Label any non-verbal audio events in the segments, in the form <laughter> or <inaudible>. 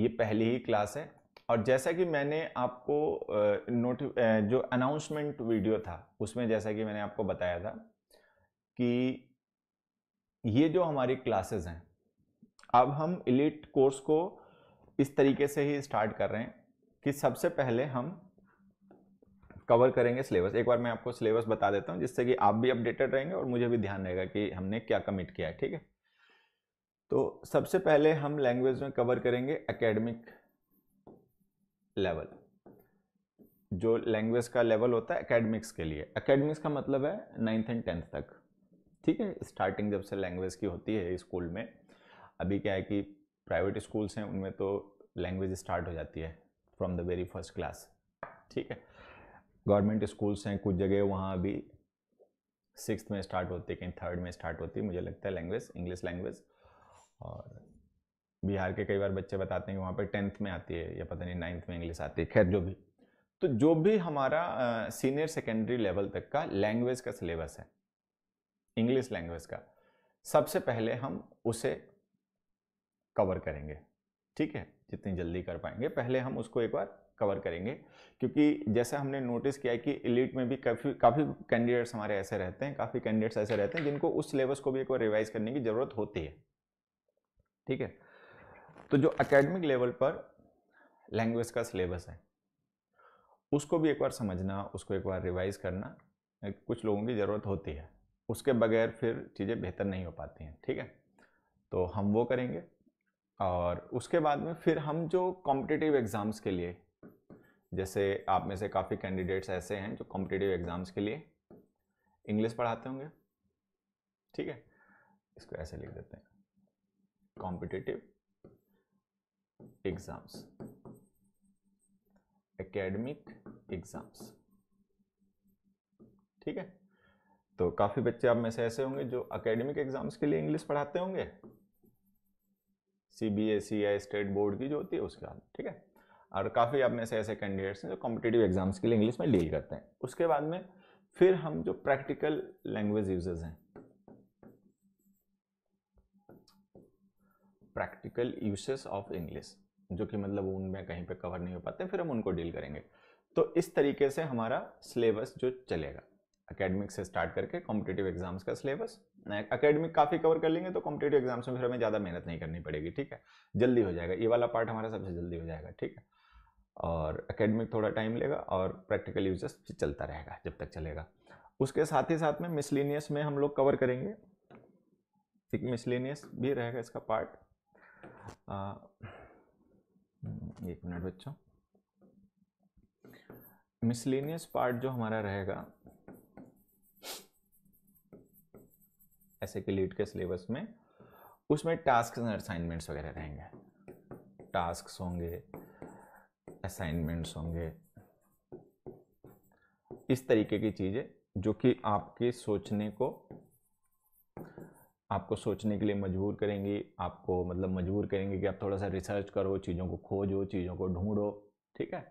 ये पहली ही क्लास है और जैसा कि मैंने आपको नोट जो अनाउंसमेंट वीडियो था उसमें जैसा कि मैंने आपको बताया था कि ये जो हमारी क्लासेस हैं अब हम इलीट कोर्स को इस तरीके से ही स्टार्ट कर रहे हैं कि सबसे पहले हम कवर करेंगे सिलेबस एक बार मैं आपको सिलेबस बता देता हूँ जिससे कि आप भी अपडेटेड रहेंगे और मुझे भी ध्यान रहेगा कि हमने क्या कमिट किया है ठीक है तो सबसे पहले हम लैंग्वेज में कवर करेंगे एकेडमिक लेवल जो लैंग्वेज का लेवल होता है एकेडमिक्स के लिए एकेडमिक्स का मतलब है नाइन्थ एंड टेंथ तक ठीक है स्टार्टिंग जब से लैंग्वेज की होती है स्कूल में अभी क्या है कि प्राइवेट स्कूल्स हैं उनमें तो लैंग्वेज स्टार्ट हो जाती है from the very first class ठीक है गवर्नमेंट स्कूल्स हैं कुछ जगह वहाँ अभी सिक्स में स्टार्ट होती है कहीं थर्ड में स्टार्ट होती है मुझे लगता है लैंग्वेज इंग्लिश लैंग्वेज और बिहार के कई बार बच्चे बताते हैं कि वहाँ पर टेंथ में आती है या पता नहीं नाइन्थ में इंग्लिश आती है खैर जो भी तो जो भी हमारा सीनियर सेकेंडरी लेवल तक का लैंग्वेज का सिलेबस है इंग्लिश लैंग्वेज का सबसे पहले हम उसे कवर करेंगे ठीक है जितनी जल्दी कर पाएंगे पहले हम उसको एक बार कवर करेंगे क्योंकि जैसे हमने नोटिस किया है कि इलीट में भी काफ़ी काफ़ी कैंडिडेट्स हमारे ऐसे रहते हैं काफ़ी कैंडिडेट्स ऐसे रहते हैं जिनको उस सिलेबस को भी एक बार रिवाइज करने की ज़रूरत होती है ठीक है तो जो एकेडमिक लेवल पर लैंग्वेज का सिलेबस है उसको भी एक बार समझना उसको एक बार रिवाइज करना कुछ लोगों की ज़रूरत होती है उसके बगैर फिर चीज़ें बेहतर नहीं हो पाती हैं ठीक है तो हम वो करेंगे और उसके बाद में फिर हम जो कॉम्पिटिटिव एग्ज़ाम्स के लिए जैसे आप में से काफ़ी कैंडिडेट्स ऐसे हैं जो कॉम्पिटिटिव एग्ज़ाम्स के लिए इंग्लिश पढ़ाते होंगे ठीक है इसको ऐसे लिख देते हैं competitive exams एकेडमिक एग्जाम्स ठीक है तो काफी बच्चे आप में से ऐसे होंगे जो एकेडमिक एग्जाम्स के लिए इंग्लिश पढ़ाते होंगे सी बी एस या स्टेट बोर्ड की जो होती है उसके बाद ठीक है और काफ़ी आप में से ऐसे कैंडिडेट्स हैं जो कॉम्पिटेटिव एग्जाम्स के लिए इंग्लिश में डील करते हैं उसके बाद में फिर हम जो प्रैक्टिकल लैंग्वेज यूजर्स हैं प्रैक्टिकल यूसेस ऑफ इंग्लिश जो कि मतलब उनमें कहीं पे कवर नहीं हो पाते फिर हम उनको डील करेंगे तो इस तरीके से हमारा सिलेबस जो चलेगा अकेडमिक से स्टार्ट करके कॉम्पिटेटिव एग्जाम्स का सिलेबस अकेडमिक काफ़ी कवर कर लेंगे तो कॉम्पिटेटिव एग्जाम्स में फिर हमें ज़्यादा मेहनत नहीं करनी पड़ेगी ठीक है जल्दी हो जाएगा ये वाला पार्ट हमारा सबसे जल्दी हो जाएगा ठीक है और अकेडमिक थोड़ा टाइम लेगा और प्रैक्टिकल यूजेस चलता रहेगा जब तक चलेगा उसके साथ ही साथ में मिसलिनियस में हम लोग कवर करेंगे ठीक मिसलिनियस भी रहेगा इसका पार्ट हम्म, एक मिनट बच्चों मिसलेनियस पार्ट जो हमारा रहेगा ऐसे के लीड के सिलेबस में उसमें टास्क असाइनमेंट्स वगैरह रहेंगे टास्क होंगे असाइनमेंट्स होंगे इस तरीके की चीज़ें जो कि आपके सोचने को आपको सोचने के लिए मजबूर करेंगी आपको मतलब मजबूर करेंगे कि आप थोड़ा सा रिसर्च करो चीज़ों को खोजो चीज़ों को ढूंढो ठीक है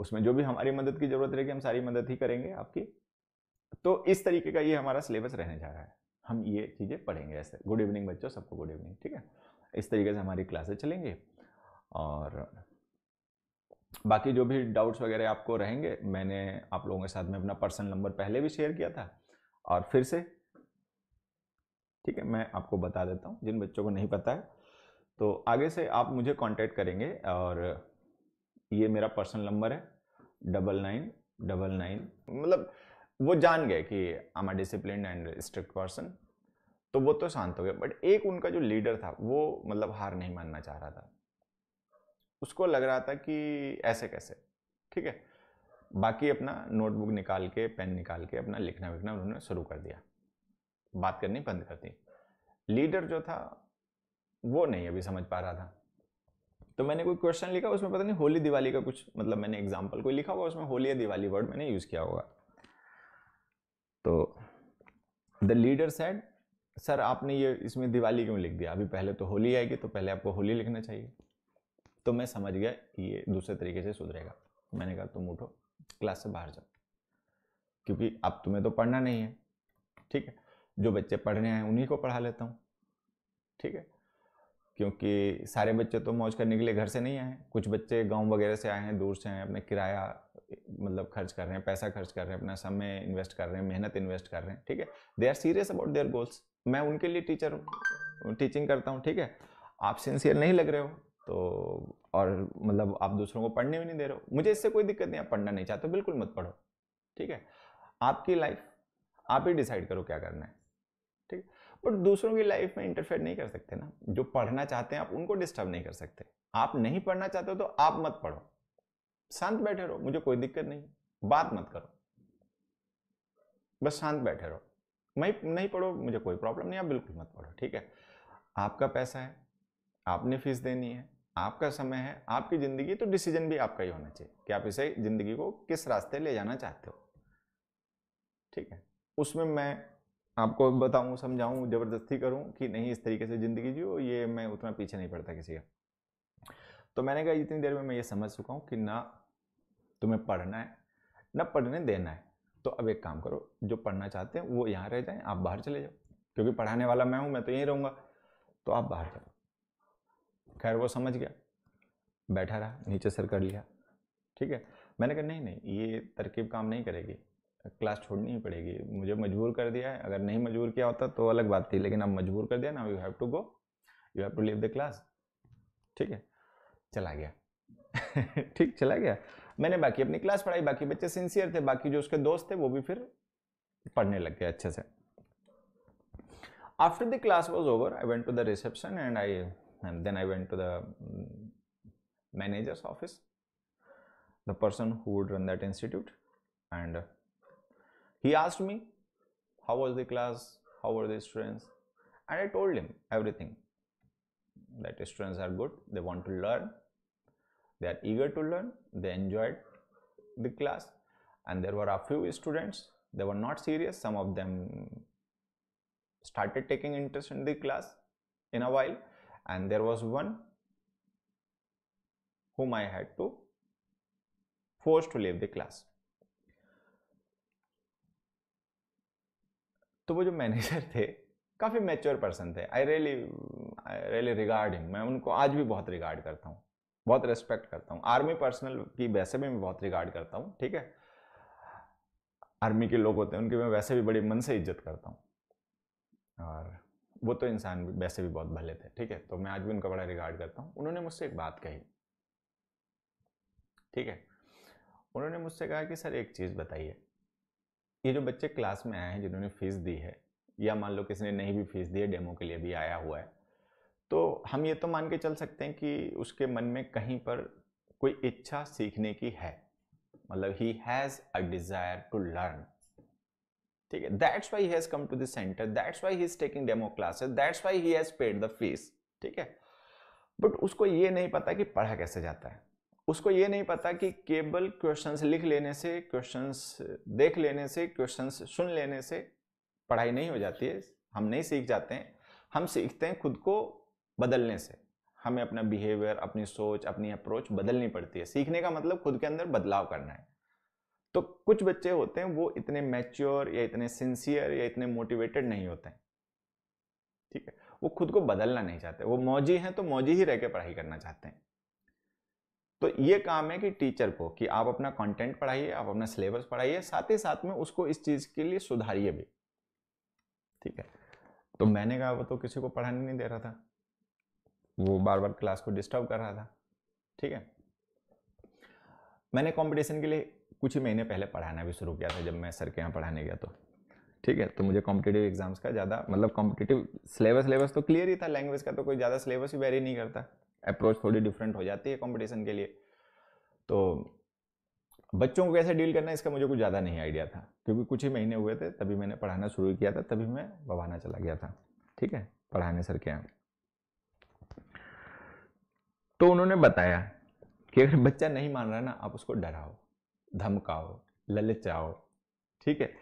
उसमें जो भी हमारी मदद की ज़रूरत रहेगी हम सारी मदद ही करेंगे आपकी तो इस तरीके का ये हमारा सिलेबस रहने जा रहा है हम ये चीज़ें पढ़ेंगे ऐसे गुड इवनिंग बच्चों सबको गुड इवनिंग ठीक है इस तरीके से हमारी क्लासेस चलेंगे और बाकी जो भी डाउट्स वगैरह आपको रहेंगे मैंने आप लोगों के साथ में अपना पर्सनल नंबर पहले भी शेयर किया था और फिर से ठीक है मैं आपको बता देता हूँ जिन बच्चों को नहीं पता है तो आगे से आप मुझे कांटेक्ट करेंगे और ये मेरा पर्सनल नंबर है डबल नाइन डबल नाइन मतलब वो जान गए कि I am discipline and strict person तो वो तो शांत हो गया बट एक उनका जो लीडर था वो मतलब हार नहीं मानना चाह रहा था उसको लग रहा था कि ऐसे कैसे ठीक है बाकी अपना नोटबुक निकाल के पेन निकाल के अपना लिखना विखना उन्होंने शुरू कर दिया बात करनी बंद कर दी लीडर जो था वो नहीं अभी समझ पा रहा था तो मैंने कोई क्वेश्चन लिखा उसमें पता नहीं होली दिवाली का कुछ मतलब मैंने एग्जाम्पल कोई लिखा हुआ उसमें होली या दिवाली वर्ड मैंने यूज़ किया होगा तो द लीडर सेड सर आपने ये इसमें दिवाली क्यों लिख दिया अभी पहले तो होली आएगी तो पहले आपको होली लिखना चाहिए तो मैं समझ गया ये दूसरे तरीके से सुधरेगा मैंने कहा तुम उठो क्लास से बाहर जाओ क्योंकि अब तुम्हें तो पढ़ना नहीं है ठीक है जो बच्चे पढ़ने आए उन्हीं को पढ़ा लेता हूँ ठीक है क्योंकि सारे बच्चे तो मौज करने के लिए घर से नहीं आए कुछ बच्चे गांव वगैरह से आए हैं दूर से हैं अपने किराया मतलब खर्च कर रहे हैं पैसा खर्च कर रहे हैं अपना समय इन्वेस्ट कर रहे हैं मेहनत इन्वेस्ट कर रहे हैं ठीक है they are serious about their goals मैं उनके लिए टीचर टीचिंग करता हूँ ठीक है आप सिंसियर नहीं लग रहे हो तो और मतलब आप दूसरों को पढ़ने भी नहीं दे रहे हो मुझे इससे कोई दिक्कत नहीं आप पढ़ना नहीं चाहते बिल्कुल मत पढ़ो ठीक है आपकी लाइफ आप ही डिसाइड करो क्या करना है ठीक बट दूसरों की लाइफ में इंटरफेयर नहीं कर सकते ना जो पढ़ना चाहते हैं आप उनको डिस्टर्ब नहीं कर सकते आप नहीं पढ़ना चाहते हो तो आप मत पढ़ो शांत बैठे रहो मुझे कोई दिक्कत नहीं बात मत करो बस शांत बैठे रहो मैं नहीं पढ़ो मुझे कोई प्रॉब्लम नहीं आप बिल्कुल मत पढ़ो ठीक है आपका पैसा है आपने फीस देनी है आपका समय है आपकी ज़िंदगी तो डिसीजन भी आपका ही होना चाहिए कि आप इसे ज़िंदगी को किस रास्ते ले जाना चाहते हो ठीक है उसमें मैं आपको बताऊँ समझाऊँ ज़बरदस्ती करूँ कि नहीं इस तरीके से ज़िंदगी जियो ये मैं उतना पीछे नहीं पड़ता किसी का तो मैंने कहा इतनी देर में मैं ये समझ चुका हूँ कि ना तुम्हें पढ़ना है ना पढ़ने देना है तो अब एक काम करो जो पढ़ना चाहते हैं वो यहाँ रह जाएं आप बाहर चले जाओ क्योंकि पढ़ाने वाला मैं हूँ मैं तो यहीं रहूँगा तो आप बाहर चलो खैर वो समझ गया बैठा रहा नीचे सर कर लिया ठीक है मैंने कहा नहीं नहीं ये तरकीब काम नहीं करेगी क्लास छोड़नी ही पड़ेगी मुझे मजबूर कर दिया है अगर नहीं मजबूर किया होता तो अलग बात थी लेकिन अब मजबूर कर दिया ना you have to go you have to leave the class ठीक है चला गया <laughs> ठीक चला गया मैंने बाकी अपनी क्लास पढ़ाई बाकी बच्चे सिंसियर थे बाकी जो उसके दोस्त थे वो भी फिर पढ़ने लग गए अच्छे से after the class was over I went to the reception and I then I went to the manager's office the person who would run that institute and He asked me, How was the class? How were the students? And I told him everything that students are good, they want to learn, they are eager to learn, they enjoyed the class. And there were a few students, they were not serious, some of them started taking interest in the class in a while, and there was one whom I had to force to leave the class. तो वो जो manager थे काफ़ी mature person थे I really I really regard him मैं उनको आज भी बहुत रिगार्ड करता हूँ बहुत रेस्पेक्ट करता हूँ आर्मी पर्सनल की वैसे भी मैं बहुत रिगार्ड करता हूँ ठीक है आर्मी के लोग होते हैं उनकी मैं वैसे भी बड़ी मन से इज्जत करता हूँ और वो तो इंसान भी वैसे भी बहुत भले थे ठीक है तो मैं आज भी उनका बड़ा रिगार्ड करता हूँ उन्होंने मुझसे एक बात कही ठीक है उन्होंने मुझसे कहा कि सर एक चीज़ बताइए ये जो बच्चे क्लास में आए हैं जिन्होंने फीस दी है या मान लो किसी ने नहीं भी फीस दी है डेमो के लिए भी आया हुआ है तो हम ये तो मान के चल सकते हैं कि उसके मन में कहीं पर कोई इच्छा सीखने की है मतलब ही has a desire to learn ठीक है that's why has come to देंटर that's why he is taking demo classes that's why he has paid the fees ठीक है बट उसको ये नहीं पता कि पढ़ा कैसे जाता है उसको ये नहीं पता कि केवल क्वेश्चंस लिख लेने से क्वेश्चंस देख लेने से क्वेश्चंस सुन लेने से पढ़ाई नहीं हो जाती है हम नहीं सीख जाते हैं हम सीखते हैं खुद को बदलने से हमें अपना बिहेवियर अपनी सोच अपनी अप्रोच बदलनी पड़ती है सीखने का मतलब खुद के अंदर बदलाव करना है तो कुछ बच्चे होते हैं वो इतने मैच्योर या इतने सिंसियर या इतने मोटिवेटेड नहीं होते हैं ठीक है वो खुद को बदलना नहीं चाहते वो मौजी हैं तो मौजी ही रह के पढ़ाई करना चाहते हैं तो ये काम है कि टीचर को कि आप अपना कंटेंट पढ़ाइए आप अपना सिलेबस पढ़ाइए साथ ही साथ में उसको इस चीज़ के लिए सुधारिए भी ठीक है तो मैंने कहा वो तो किसी को पढ़ाने नहीं दे रहा था वो बार बार क्लास को डिस्टर्ब कर रहा था ठीक है मैंने कंपटीशन के लिए कुछ ही महीने पहले पढ़ाना भी शुरू किया था जब मैं सर के यहाँ पढ़ाने गया तो ठीक है तो मुझे कॉम्पिटेटिव एग्जाम्स का ज़्यादा मतलब कॉम्पिटेटिव सिलेबस सिलेबस तो क्लियर ही था लैंग्वेज का तो कोई ज़्यादा सिलेबस ही वेरी नहीं करता अप्रोच थोड़ी डिफरेंट हो जाती है कंपटीशन के लिए तो बच्चों को कैसे डील करना इसका मुझे कुछ ज़्यादा नहीं आइडिया था क्योंकि कुछ ही महीने हुए थे तभी मैंने पढ़ाना शुरू किया था तभी मैं बवाना चला गया था ठीक है पढ़ाने सर के यहाँ तो उन्होंने बताया कि अगर बच्चा नहीं मान रहा ना आप उसको डराओ धमकाओ ललचाओ ठीक है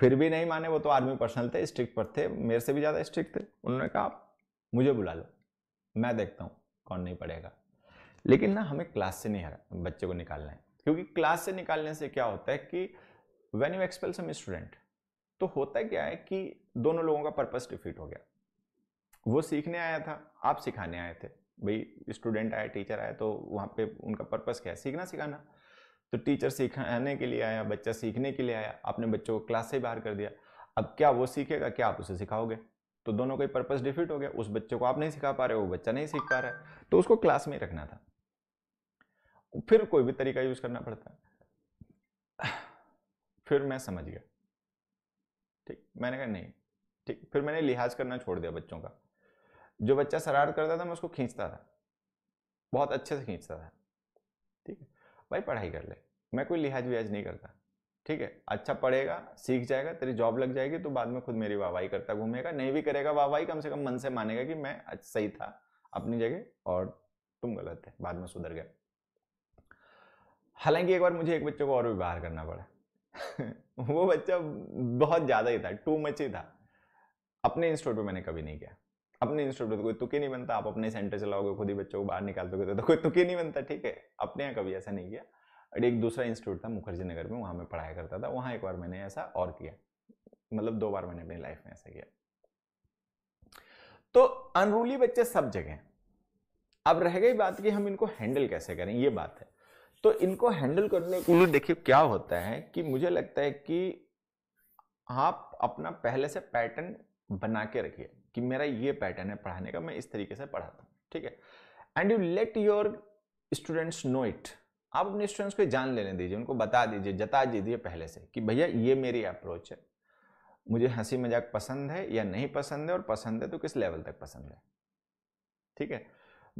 फिर भी नहीं माने वो तो आर्मी पर्सनल थे स्ट्रिक्ट पर थे मेरे से भी ज़्यादा स्ट्रिक्ट थे उन्होंने कहा मुझे बुला लो मैं देखता हूँ कौन नहीं पढ़ेगा लेकिन ना हमें क्लास से नहीं बच्चे को निकालना है क्योंकि क्लास से निकालने से क्या होता है कि when you expel some student तो होता क्या है कि दोनों लोगों का पर्पस डिफीट हो गया वो सीखने आया था आप सिखाने आए थे भाई स्टूडेंट आया टीचर आया तो वहाँ पे उनका पर्पस क्या है सीखना सिखाना तो टीचर सिखाने के लिए आया बच्चा सीखने के लिए आया आपने बच्चों को क्लास से बाहर कर दिया अब क्या वो सीखेगा क्या आप उसे सिखाओगे तो दोनों का पर्पज़ डिफिट हो गया उस बच्चे को आप नहीं सिखा पा रहे वो बच्चा नहीं सीख पा रहा है तो उसको क्लास में रखना था फिर कोई भी तरीका यूज़ करना पड़ता है फिर मैं समझ गया ठीक मैंने कहा नहीं ठीक फिर मैंने लिहाज करना छोड़ दिया बच्चों का जो बच्चा शरारत करता था मैं उसको खींचता था बहुत अच्छे से खींचता था ठीक है भाई पढ़ाई कर ले मैं कोई लिहाज विहाज नहीं करता ठीक है अच्छा पढ़ेगा सीख जाएगा तेरी जॉब लग जाएगी तो बाद में खुद मेरी वाहवाही करता घूमेगा नहीं भी करेगा वाहवाही कम से कम मन से मानेगा कि मैं सही था अपनी जगह और तुम गलत थे बाद में सुधर गया हालांकि एक बार मुझे एक बच्चे को और भी बाहर करना पड़ा <laughs> वो बच्चा बहुत ज़्यादा ही था टू मच ही था अपने इंस्टीट्यूट में मैंने कभी नहीं किया अपने इंस्टीट्यूट तो कोई तुकी नहीं बनता आप अपने सेंटर चलाओगे खुद ही बच्चों को बाहर निकाल दोगे तो कोई तुकी नहीं बनता ठीक है अपने यहाँ कभी ऐसा नहीं किया और एक दूसरा इंस्टीट्यूट था मुखर्जी नगर में वहाँ मैं पढ़ाया करता था वहाँ एक बार मैंने ऐसा और किया मतलब दो बार मैंने अपनी लाइफ में ऐसा किया तो अनरूली बच्चे सब जगह अब रह गई बात कि हम इनको हैंडल कैसे करें ये बात है तो इनको हैंडल करने के लिए देखिए क्या होता है कि मुझे लगता है कि आप अपना पहले से पैटर्न बना के रखिए कि मेरा ये पैटर्न है पढ़ाने का मैं इस तरीके से पढ़ाता हूँ ठीक है and you let your students know it आप अपने स्टूडेंट्स को जान लेने दीजिए उनको बता दीजिए जता दीजिए पहले से कि भैया ये मेरी अप्रोच है मुझे हंसी मजाक पसंद है या नहीं पसंद है और पसंद है तो किस लेवल तक पसंद है ठीक है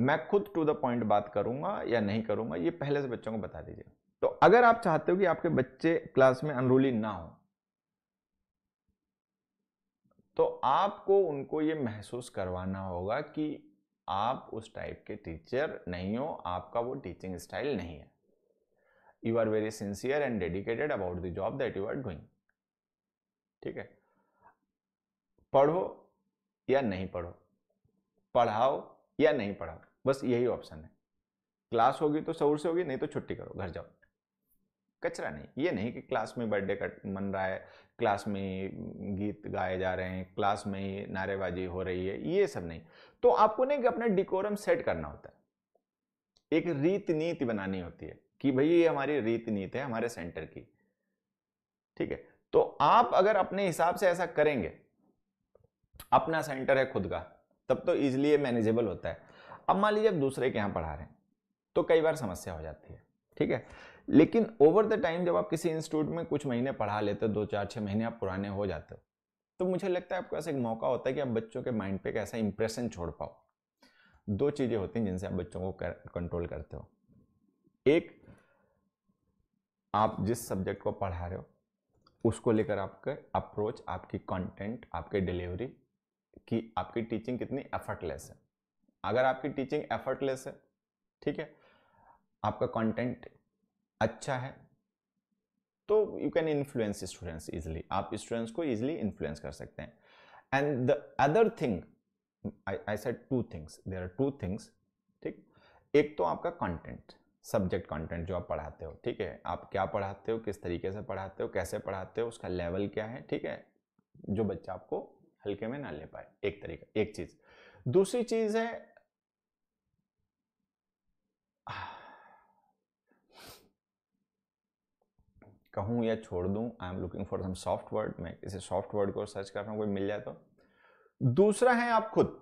मैं खुद टू द पॉइंट बात करूंगा या नहीं करूंगा ये पहले से बच्चों को बता दीजिए तो अगर आप चाहते हो कि आपके बच्चे क्लास में अनरूली ना हो तो आपको उनको ये महसूस करवाना होगा कि आप उस टाइप के टीचर नहीं हो आपका वो टीचिंग स्टाइल नहीं है you are very sincere and dedicated about the job that you are doing ठीक है पढ़ो या नहीं पढ़ो पढ़ाओ या नहीं पढ़ाओ बस यही ऑप्शन है क्लास होगी तो सऊर से होगी नहीं तो छुट्टी करो घर जाओ कचरा नहीं ये नहीं कि क्लास में बर्थडे कट मन रहा है क्लास में गीत गाए जा रहे हैं क्लास में ही नारेबाजी हो रही है ये सब नहीं तो आपको नहीं कि अपना डिकोरम सेट करना होता है एक रीत नीति बनानी होती है कि भाई ये हमारी रीति नीति है हमारे सेंटर की ठीक है तो आप अगर अपने हिसाब से ऐसा करेंगे अपना सेंटर है खुद का तब तो इजिली मैनेजेबल होता है अब मान लीजिए आप दूसरे के यहां पढ़ा रहे हैं तो कई बार समस्या हो जाती है ठीक है लेकिन ओवर द टाइम जब आप किसी इंस्टीट्यूट में कुछ महीने पढ़ा लेते हो दो चार छह महीने आप पुराने हो जाते हो तो मुझे लगता है आपको ऐसा एक मौका होता है कि आप बच्चों के माइंड पे एक ऐसा इंप्रेशन छोड़ पाओ दो चीज़ें होती हैं जिनसे आप बच्चों को कर, कंट्रोल करते हो एक आप जिस सब्जेक्ट को पढ़ा रहे हो उसको लेकर आपके अप्रोच आपकी कंटेंट आपके डिलीवरी कि आपकी टीचिंग कितनी एफर्टलेस है अगर आपकी टीचिंग एफर्टलेस है ठीक है आपका कंटेंट अच्छा है तो you can influence students easily आप स्टूडेंट्स को इजिली इन्फ्लुएंस कर सकते हैं and the other thing I said two things there are two things ठीक एक तो आपका कंटेंट सब्जेक्ट कंटेंट जो आप पढ़ाते हो ठीक है आप क्या पढ़ाते हो किस तरीके से पढ़ाते हो कैसे पढ़ाते हो उसका लेवल क्या है ठीक है जो बच्चा आपको हल्के में ना ले पाए एक तरीका एक चीज दूसरी चीज है कहूं या छोड़ दू I am looking for some soft word मैं इसे सॉफ्ट वर्ड को सर्च कर रहा हूं कोई मिल जाए तो दूसरा है आप खुद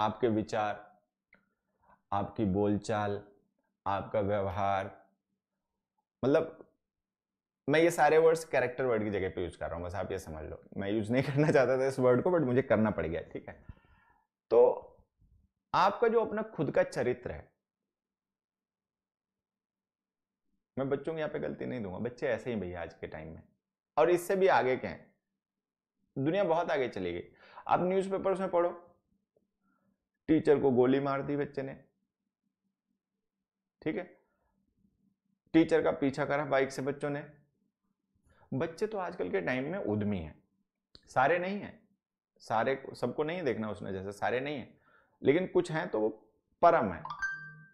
आपके विचार आपकी बोलचाल आपका व्यवहार मतलब मैं ये सारे वर्ड्स कैरेक्टर वर्ड की जगह पे यूज़ कर रहा हूँ बस आप ये समझ लो मैं यूज़ नहीं करना चाहता था इस वर्ड को बट मुझे करना पड़ गया ठीक है तो आपका जो अपना खुद का चरित्र है मैं बच्चों की यहाँ पे गलती नहीं दूंगा बच्चे ऐसे ही भैया आज के टाइम में और इससे भी आगे के हैं दुनिया बहुत आगे चली गई आप न्यूज़पेपर में पढ़ो टीचर को गोली मार दी बच्चे ने ठीक है टीचर का पीछा करा बाइक से बच्चों ने बच्चे तो आजकल के टाइम में उद्यमी हैं सारे नहीं हैं सारे सबको नहीं देखना उसने जैसे सारे नहीं हैं लेकिन कुछ हैं तो वो परम है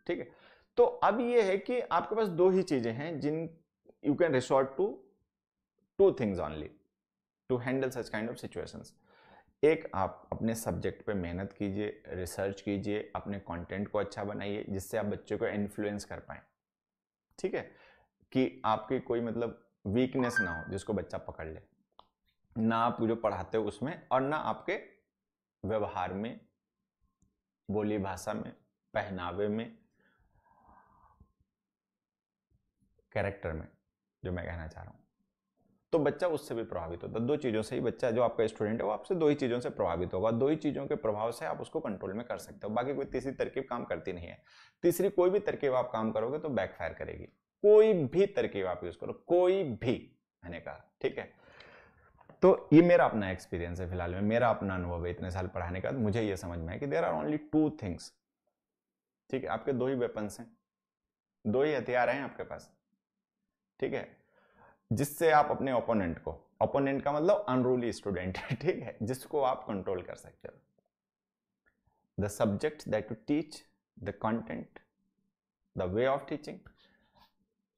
ठीक है तो अब ये है कि आपके पास दो ही चीजें हैं जिन you can resort to two things only to handle such kind of situations एक आप अपने सब्जेक्ट पे मेहनत कीजिए रिसर्च कीजिए अपने कंटेंट को अच्छा बनाइए जिससे आप बच्चे को इन्फ्लुएंस कर पाए ठीक है कि आपकी कोई मतलब वीकनेस ना हो जिसको बच्चा पकड़ ले ना आप जो पढ़ाते हो उसमें और ना आपके व्यवहार में बोली भाषा में पहनावे में कैरेक्टर में जो मैं कहना चाह रहा हूँ तो बच्चा उससे भी प्रभावित होता है दो चीज़ों से ही बच्चा जो आपका स्टूडेंट है वो आपसे दो ही चीज़ों से प्रभावित होगा दो ही चीज़ों के प्रभाव से आप उसको कंट्रोल में कर सकते हो बाकी कोई तीसरी तरकीब काम करती नहीं है तीसरी कोई भी तरकीब आप काम करोगे तो बैकफायर करेगी कोई भी तरकीब आप यूज़ करो कोई भी मैंने कहा ठीक है तो ये मेरा अपना एक्सपीरियंस है फिलहाल में मेरा अपना अनुभव है इतने साल पढ़ाने का मुझे ये समझ में है कि there are only two things ठीक है आपके दो ही वेपन्स हैं दो ही हथियार हैं आपके पास ठीक है जिससे आप अपने ओपोनेंट को ओपोनेंट का मतलब अनरूली स्टूडेंट है ठीक है जिसको आप कंट्रोल कर सकते हो the subject that to teach the content the way of teaching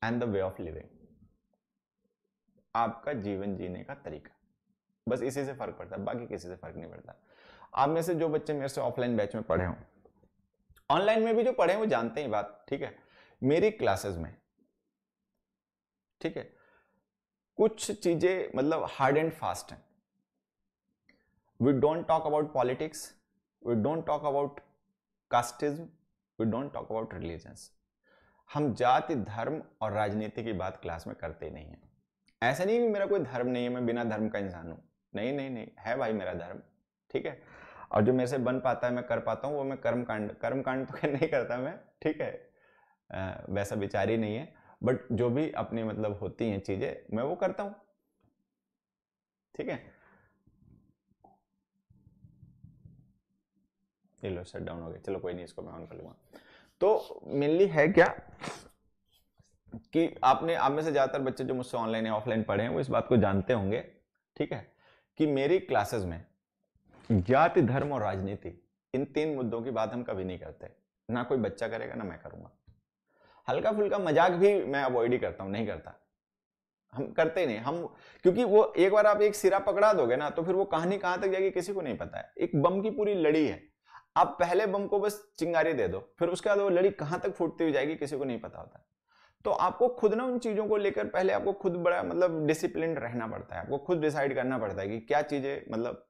and the way of living आपका जीवन जीने का तरीका बस इसी से फर्क पड़ता है बाकी किसी से फर्क नहीं पड़ता आप में से जो बच्चे मेरे से ऑफलाइन बैच में पढ़े हों ऑनलाइन में भी जो पढ़े हैं वो जानते हैं बात ठीक है मेरी क्लासेस में ठीक है कुछ चीजें मतलब हार्ड एंड फास्ट हैं we don't talk about politics we don't talk about casteism we don't talk about religions हम जाति धर्म और राजनीति की बात क्लास में करते नहीं हैं ऐसा नहीं कि मेरा कोई धर्म नहीं है मैं बिना धर्म का इंसान हूँ नहीं नहीं नहीं है भाई मेरा धर्म ठीक है और जो मेरे से बन पाता है मैं कर पाता हूँ वो मैं कर्मकांड कर्मकांड तो <laughs> नहीं करता मैं ठीक है आ, वैसा ही नहीं है बट जो भी अपनी मतलब होती हैं चीज़ें मैं वो करता हूं ठीक है ये लो सेट डाउन हो गया चलो कोई नहीं इसको मैं ऑन कर लूंगा तो मेनली है क्या कि आपने आप में से ज़्यादातर बच्चे जो मुझसे ऑनलाइन या ऑफलाइन पढ़े हैं वो इस बात को जानते होंगे ठीक है कि मेरी क्लासेस में जाति धर्म और राजनीति इन तीन मुद्दों की बात हम कभी नहीं करते ना कोई बच्चा करेगा ना मैं करूंगा हल्का फुल्का मजाक भी मैं अवॉइड ही करता हूँ नहीं करता हम करते नहीं हम क्योंकि वो एक बार आप एक सिरा पकड़ा दोगे ना तो फिर वो कहानी कहाँ तक जाएगी किसी को नहीं पता है एक बम की पूरी लड़ी है आप पहले बम को बस चिंगारी दे दो फिर उसके बाद वो लड़ी कहाँ तक फूटती हुई जाएगी किसी को नहीं पता होता तो आपको खुद ना उन चीज़ों को लेकर पहले आपको खुद बड़ा मतलब डिसिप्लिन रहना पड़ता है आपको खुद डिसाइड करना पड़ता है कि क्या चीज़ें मतलब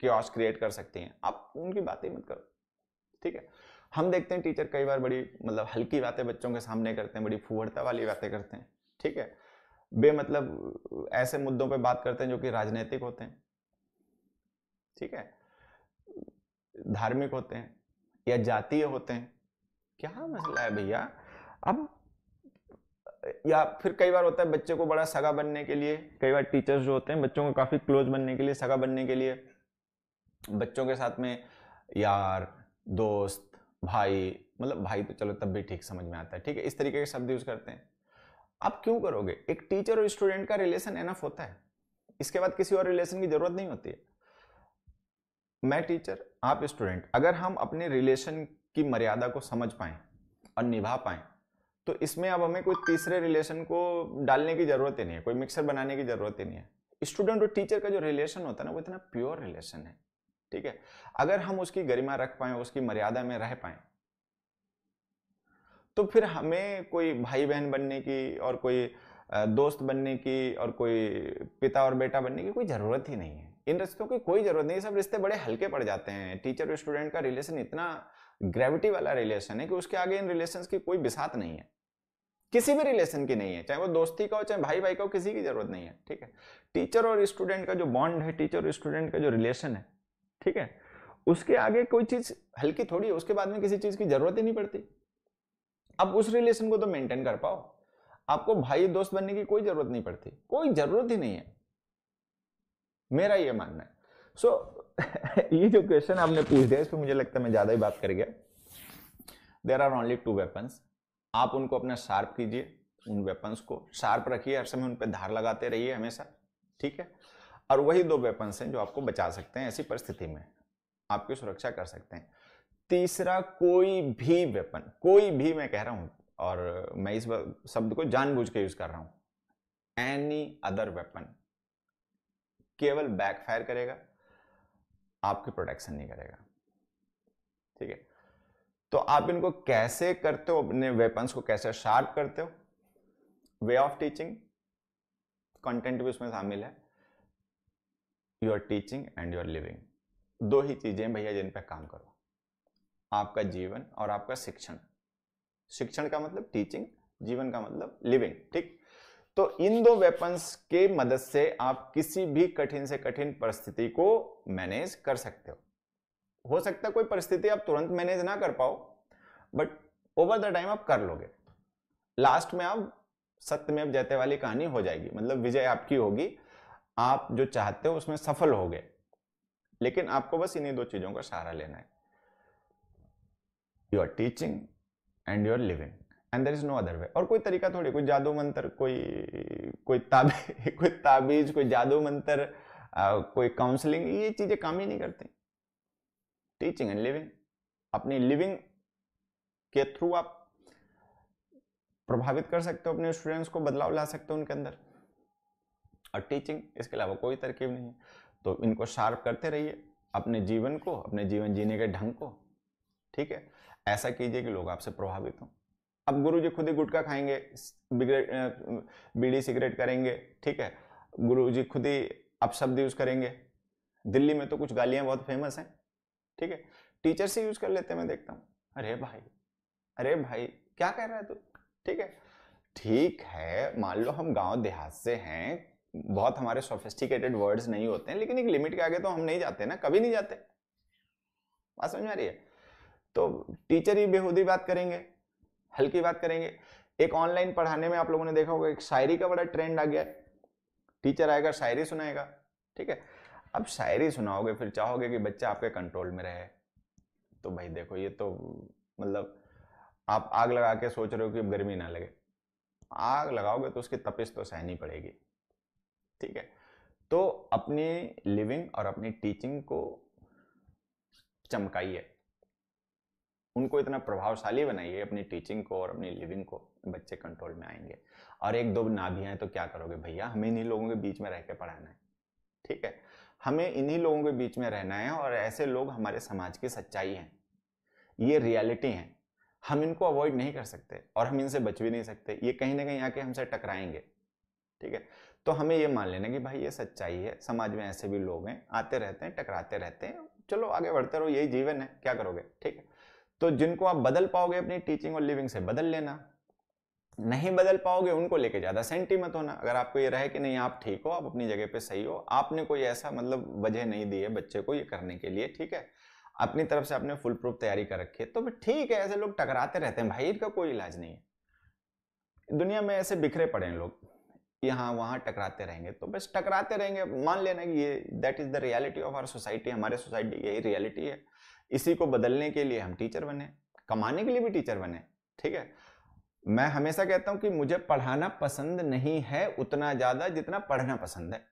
क्योस क्रिएट कर सकती हैं आप उनकी बातें मत करो ठीक है हम देखते हैं टीचर कई बार बड़ी मतलब हल्की बातें बच्चों के सामने करते हैं बड़ी फुहड़ता वाली बातें करते हैं ठीक है बेमतलब ऐसे मुद्दों पे बात करते हैं जो कि राजनीतिक होते हैं ठीक है धार्मिक होते हैं या जातीय होते हैं क्या मसला है भैया अब या फिर कई बार होता है बच्चे को बड़ा सगा बनने के लिए कई बार टीचर्स जो होते हैं बच्चों को काफ़ी क्लोज बनने के लिए सगा बनने के लिए बच्चों के साथ में यार दोस्त भाई मतलब भाई तो चलो तब भी ठीक समझ में आता है ठीक है इस तरीके के शब्द यूज करते हैं आप क्यों करोगे एक टीचर और स्टूडेंट का रिलेशन एनफ होता है इसके बाद किसी और रिलेशन की जरूरत नहीं होती है मैं टीचर आप स्टूडेंट अगर हम अपने रिलेशन की मर्यादा को समझ पाए और निभा पाए तो इसमें अब हमें कोई तीसरे रिलेशन को डालने की जरूरत ही नहीं है कोई मिक्सर बनाने की जरूरत ही नहीं है स्टूडेंट और टीचर का जो रिलेशन होता है ना वो इतना प्योर रिलेशन है ठीक है अगर हम उसकी गरिमा रख पाए उसकी मर्यादा में रह पाए तो फिर हमें कोई भाई बहन बनने की और कोई दोस्त बनने की और कोई पिता और बेटा बनने की कोई ज़रूरत ही नहीं है इन रिश्तों की कोई ज़रूरत नहीं सब रिश्ते बड़े हल्के पड़ जाते हैं टीचर और स्टूडेंट का रिलेशन इतना ग्रेविटी वाला रिलेशन है कि उसके आगे इन रिलेशन की कोई बिसात नहीं है किसी भी रिलेशन की नहीं है चाहे वो दोस्ती का हो चाहे भाई भाई का हो किसी की जरूरत नहीं है ठीक है टीचर और स्टूडेंट का जो बॉन्ड है टीचर और स्टूडेंट का जो रिलेशन है ठीक है उसके आगे कोई चीज हल्की थोड़ी है उसके बाद में किसी चीज की जरूरत ही नहीं पड़ती अब उस रिलेशन को तो मेंटेन कर पाओ आपको भाई दोस्त बनने की कोई जरूरत नहीं पड़ती कोई जरूरत ही नहीं है मेरा यह मानना है सो so, <laughs> ये जो क्वेश्चन आपने पूछ दिया इस पर मुझे लगता है मैं ज़्यादा ही बात कर गया there are only two weapon आप उनको अपना शार्प कीजिए उन वेपन्स को शार्प रखिए हर समय उन पर धार लगाते रहिए हमेशा ठीक है और वही दो वेपन्स हैं जो आपको बचा सकते हैं ऐसी परिस्थिति में आपकी सुरक्षा कर सकते हैं तीसरा कोई भी वेपन कोई भी मैं कह रहा हूँ और मैं इस शब्द को जानबूझ के यूज कर रहा हूँ एनी अदर वेपन केवल बैकफायर करेगा आपके प्रोटेक्शन नहीं करेगा ठीक है तो आप इनको कैसे करते हो अपने वेपन्स को कैसे शार्प करते हो वे ऑफ टीचिंग कंटेंट भी उसमें शामिल है your teaching and your living दो ही चीज़ें भैया जिन पर काम करो आपका जीवन और आपका शिक्षण शिक्षण का मतलब टीचिंग जीवन का मतलब लिविंग ठीक तो इन दो वेपन्स के मदद से आप किसी भी कठिन से कठिन परिस्थिति को मैनेज कर सकते हो हो सकता है कोई परिस्थिति आप तुरंत मैनेज ना कर पाओ बट ओवर द टाइम आप कर लोगे लास्ट में आप सत्य में जैते वाली कहानी हो जाएगी मतलब विजय आपकी होगी आप जो चाहते हो उसमें सफल हो गए लेकिन आपको बस इन्हीं दो चीजों का सहारा लेना है your teaching and your living and there is no other way और कोई तरीका थोड़ी कोई जादू मंत्र कोई कोई ताबी <laughs> कोई ताबीज कोई जादू मंत्र कोई काउंसलिंग ये चीजें काम ही नहीं करती टीचिंग एंड लिविंग अपनी लिविंग के थ्रू आप प्रभावित कर सकते हो अपने स्टूडेंट्स को बदलाव ला सकते हो उनके अंदर और टीचिंग इसके अलावा कोई तरकीब नहीं है तो इनको शार्प करते रहिए अपने जीवन को अपने जीवन जीने के ढंग को ठीक है ऐसा कीजिए कि लोग आपसे प्रभावित हों अब गुरु जी खुद ही गुटखा खाएंगे बीड़ी सिगरेट करेंगे ठीक है गुरु जी खुद ही अपशब्द यूज़ करेंगे दिल्ली में तो कुछ गालियाँ बहुत फेमस हैं ठीक है टीचर से यूज़ कर लेते मैं देखता हूँ अरे भाई अरे भाई क्या कह रहा है तू ठीक है ठीक है मान लो हम गांव देहात से हैं बहुत हमारे सोफिस्टिकेटेड वर्ड्स नहीं होते हैं लेकिन एक लिमिट के आगे तो हम नहीं जाते ना कभी नहीं जाते बात समझ में आ रही है तो टीचर ही बेहूदी बात करेंगे हल्की बात करेंगे एक ऑनलाइन पढ़ाने में आप लोगों ने देखा होगा एक शायरी का बड़ा ट्रेंड आ गया है टीचर आएगा शायरी सुनाएगा ठीक है अब शायरी सुनाओगे फिर चाहोगे कि बच्चा आपके कंट्रोल में रहे तो भाई देखो ये तो मतलब आप आग लगा के सोच रहे हो कि गर्मी ना लगे आग लगाओगे तो उसकी तपिश तो सहनी पड़ेगी ठीक है तो अपने लिविंग और अपनी टीचिंग को चमकाइए उनको इतना प्रभावशाली बनाइए अपनी टीचिंग को और अपनी लिविंग को बच्चे कंट्रोल में आएंगे और एक दो ना भी आए तो क्या करोगे भैया हमें इन्हीं लोगों के बीच में रह के पढ़ाना है ठीक है हमें इन्हीं लोगों के बीच में रहना है और ऐसे लोग हमारे समाज की सच्चाई हैं ये रियलिटी है हम इनको अवॉइड नहीं कर सकते और हम इनसे बच भी नहीं सकते ये कहीं ना कहीं आके हमसे टकराएंगे ठीक है तो हमें ये मान लेना कि भाई ये सच्चाई है समाज में ऐसे भी लोग हैं आते रहते हैं टकराते रहते हैं चलो आगे बढ़ते रहो यही जीवन है क्या करोगे ठीक है तो जिनको आप बदल पाओगे अपनी टीचिंग और लिविंग से बदल लेना नहीं बदल पाओगे उनको लेके ज़्यादा सेंटी मत होना अगर आपको ये रहे कि नहीं आप ठीक हो आप अपनी जगह पे सही हो आपने कोई ऐसा मतलब वजह नहीं दी है बच्चे को ये करने के लिए ठीक है अपनी तरफ से आपने फुल प्रूफ तैयारी कर रखी है तो ठीक है ऐसे लोग टकराते रहते हैं भाई इनका कोई इलाज नहीं है दुनिया में ऐसे बिखरे पड़े हैं लोग कि हाँ वहाँ टकराते रहेंगे तो बस टकराते रहेंगे मान लेना कि ये that is the reality of our society हमारे सोसाइटी यही रियलिटी है इसी को बदलने के लिए हम टीचर बने कमाने के लिए भी टीचर बने ठीक है मैं हमेशा कहता हूँ कि मुझे पढ़ाना पसंद नहीं है उतना ज़्यादा जितना पढ़ना पसंद है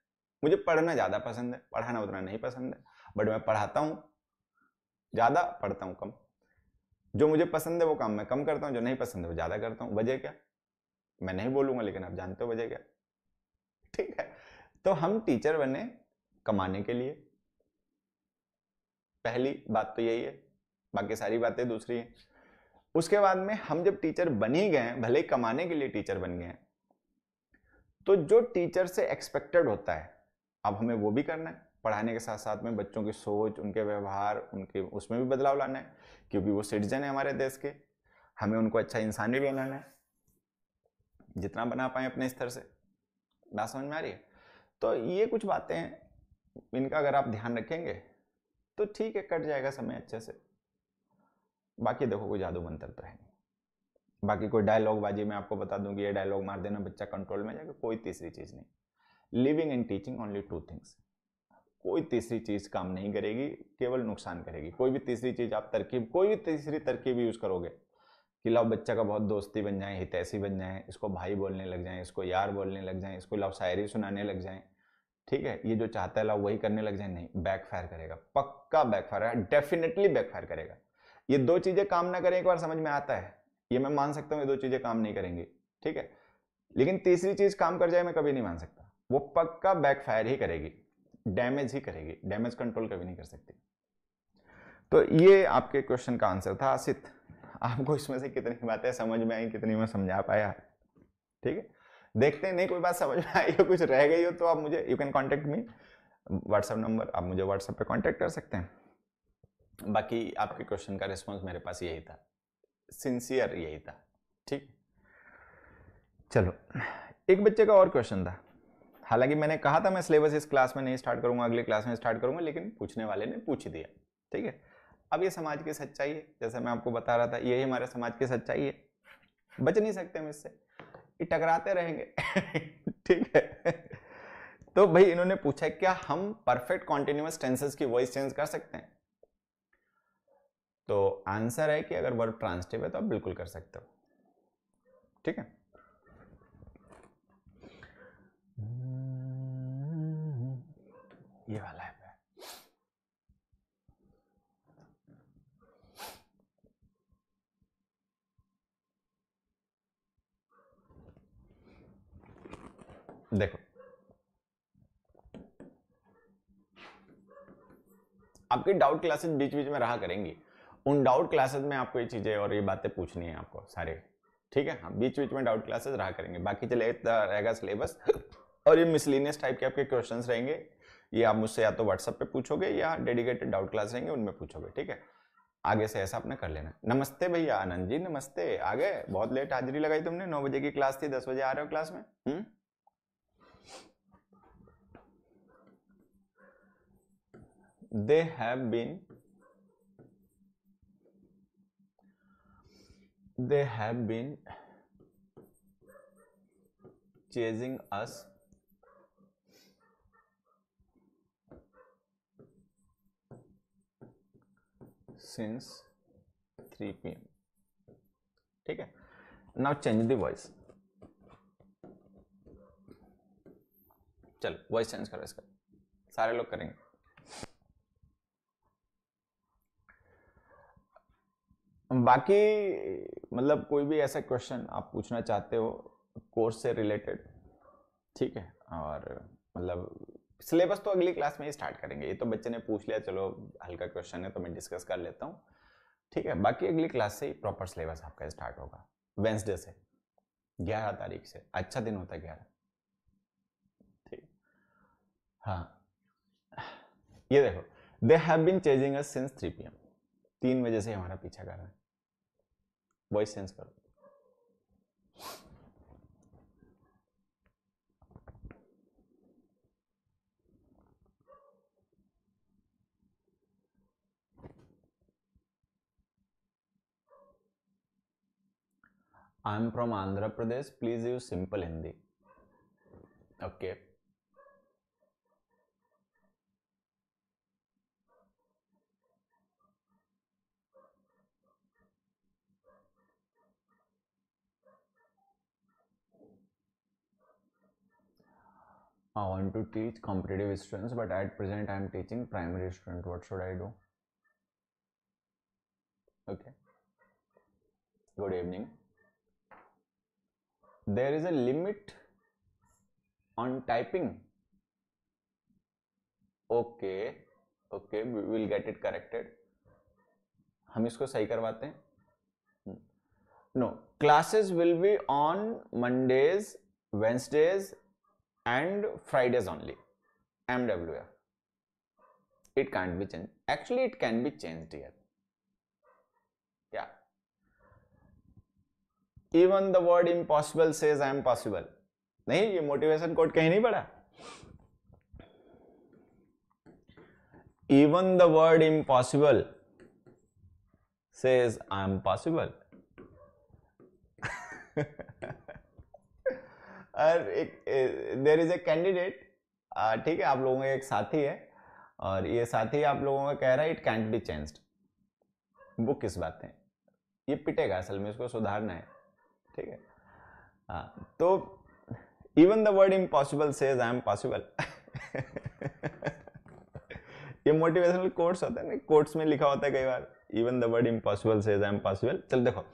मुझे पढ़ना ज़्यादा पसंद है पढ़ाना उतना नहीं पसंद है बट मैं पढ़ाता हूँ ज़्यादा पढ़ता हूँ कम जो मुझे पसंद है वो काम मैं कम करता हूँ जो नहीं पसंद है वो ज़्यादा करता हूँ वजह क्या मैं नहीं बोलूँगा लेकिन आप जानते हो वजह क्या ठीक है तो हम टीचर बने कमाने के लिए पहली बात तो यही है बाकी सारी बातें दूसरी है उसके बाद में हम जब टीचर बन ही गए भले कमाने के लिए टीचर बन गए तो जो टीचर से एक्सपेक्टेड होता है अब हमें वो भी करना है पढ़ाने के साथ साथ में बच्चों की सोच उनके व्यवहार उनके उसमें भी बदलाव लाना है क्योंकि वो सिटीजन है हमारे देश के हमें उनको अच्छा इंसान भी बनाना है जितना बना पाए अपने स्तर से बात समझ में आ रही है तो ये कुछ बातें हैं इनका अगर आप ध्यान रखेंगे तो ठीक है कट जाएगा समय अच्छे से बाकी देखो कोई जादू मंत्र तो है नहीं बाकी कोई डायलॉग बाजी मैं आपको बता दूंगी ये डायलॉग मार देना बच्चा कंट्रोल में जाएगा कोई तीसरी चीज़ नहीं living and teaching only two things कोई तीसरी चीज़ काम नहीं करेगी केवल नुकसान करेगी कोई भी तीसरी चीज़ आप तरकीब कोई भी तीसरी तरकीब यूज़ करोगे कि लव बच्चा का बहुत दोस्ती बन जाए हितैसी बन जाए इसको भाई बोलने लग जाए इसको यार बोलने लग जाए इसको लव शायरी सुनाने लग जाए ठीक है ये जो चाहता है लाओ वही करने लग जाए नहीं बैकफायर करेगा पक्का बैकफायर है डेफिनेटली बैकफायर करेगा ये दो चीज़ें काम ना करें एक बार समझ में आता है ये मैं मान सकता हूँ ये दो चीज़ें काम नहीं करेंगी ठीक है लेकिन तीसरी चीज़ काम कर जाए मैं कभी नहीं मान सकता वो पक्का बैकफायर ही करेगी डैमेज ही करेगी डैमेज कंट्रोल कभी नहीं कर सकती तो ये आपके क्वेश्चन का आंसर था आसित आपको इसमें से कितनी बातें समझ में आई कितनी मैं समझा पाया ठीक है देखते हैं नहीं कोई बात समझ में आई हो कुछ रह गई हो तो आप मुझे you can contact me WhatsApp number आप मुझे व्हाट्सएप पे कॉन्टेक्ट कर सकते हैं बाकी आपके क्वेश्चन का रिस्पॉन्स मेरे पास यही था सिंसियर यही था ठीक चलो एक बच्चे का और क्वेश्चन था हालांकि मैंने कहा था मैं सिलेबस इस क्लास में नहीं स्टार्ट करूंगा अगली क्लास में स्टार्ट करूंगा लेकिन पूछने वाले ने पूछ दिया ठीक है अब ये समाज की सच्चाई है जैसे मैं आपको बता रहा था यही हमारे समाज की सच्चाई है बच नहीं सकते हम इससे ये टकराते रहेंगे <laughs> ठीक है तो भाई इन्होंने पूछा क्या हम परफेक्ट कॉन्टिन्यूस टेंसेस की वॉइस चेंज कर सकते हैं तो आंसर है कि अगर वर्ब ट्रांसटिव है तो आप बिल्कुल कर सकते हो ठीक है ये वाला है देखो आपकी डाउट क्लासेस बीच बीच में रहा करेंगी उन डाउट क्लासेस में आपको ये चीजें और ये बातें पूछनी है आपको सारे ठीक है हाँ बीच बीच में डाउट क्लासेस रहा करेंगे बाकी चले रहेगा सिलेबस और ये मिसलिनियस टाइप के आपके क्वेश्चंस रहेंगे ये आप मुझसे या तो व्हाट्सएप पे पूछोगे या डेडिकेटेड डाउट क्लास रहेंगे उनमें पूछोगे ठीक है आगे से ऐसा आपने कर लेना नमस्ते भैया आनंद जी नमस्ते आगे बहुत लेट हाजिरी लगाई तुमने नौ बजे की क्लास थी दस बजे आ रहे हो क्लास में हुँ? हम्म? they have been they have been chasing us since 3 pm ठीक है नाउ चेंज द वॉइस चलो वॉइस चेंज करो इसका सारे लोग करेंगे बाकी मतलब कोई भी ऐसा क्वेश्चन आप पूछना चाहते हो कोर्स से रिलेटेड ठीक है और मतलब सिलेबस तो अगली क्लास में ही स्टार्ट करेंगे ये तो बच्चे ने पूछ लिया चलो हल्का क्वेश्चन है तो मैं डिस्कस कर लेता हूँ ठीक है बाकी अगली क्लास से ही प्रॉपर सिलेबस आपका स्टार्ट होगा वेंसडे से ग्यारह तारीख से अच्छा दिन होता है ग्यारह ठीक हाँ ये देखो they have been changing us since three P M तीन बजे से हमारा पीछा कर रहे हैं वॉइस sense कर I'm from Andhra Pradesh. Please use simple Hindi. Okay. I want to teach competitive students, but at present I am teaching primary student. What should I do? Okay. Good evening. There is a limit on typing. Okay. Okay, we will get it corrected. हम इसको सही करवाते हैं no classes will be on Mondays Wednesdays and Fridays only MWF it can't be changed actually it can be changed here yeah even the word impossible says I am possible नहीं ये motivation quote कहीं नहीं पड़ा even the word impossible says i am possible और एक there is a candidate ठीक है आप लोगों का एक साथी है और ये साथी आप लोगों का कह रहा है इट कैंट बी चेंज्ड वो किस बात है ये पिटेगा असल में इसको सुधारना है ठीक है आ, तो even the word impossible says I am possible ये मोटिवेशनल कोर्ट्स होते हैं ना कोर्ट्स में लिखा होता है कई बार even the word impossible says I am possible चल देखो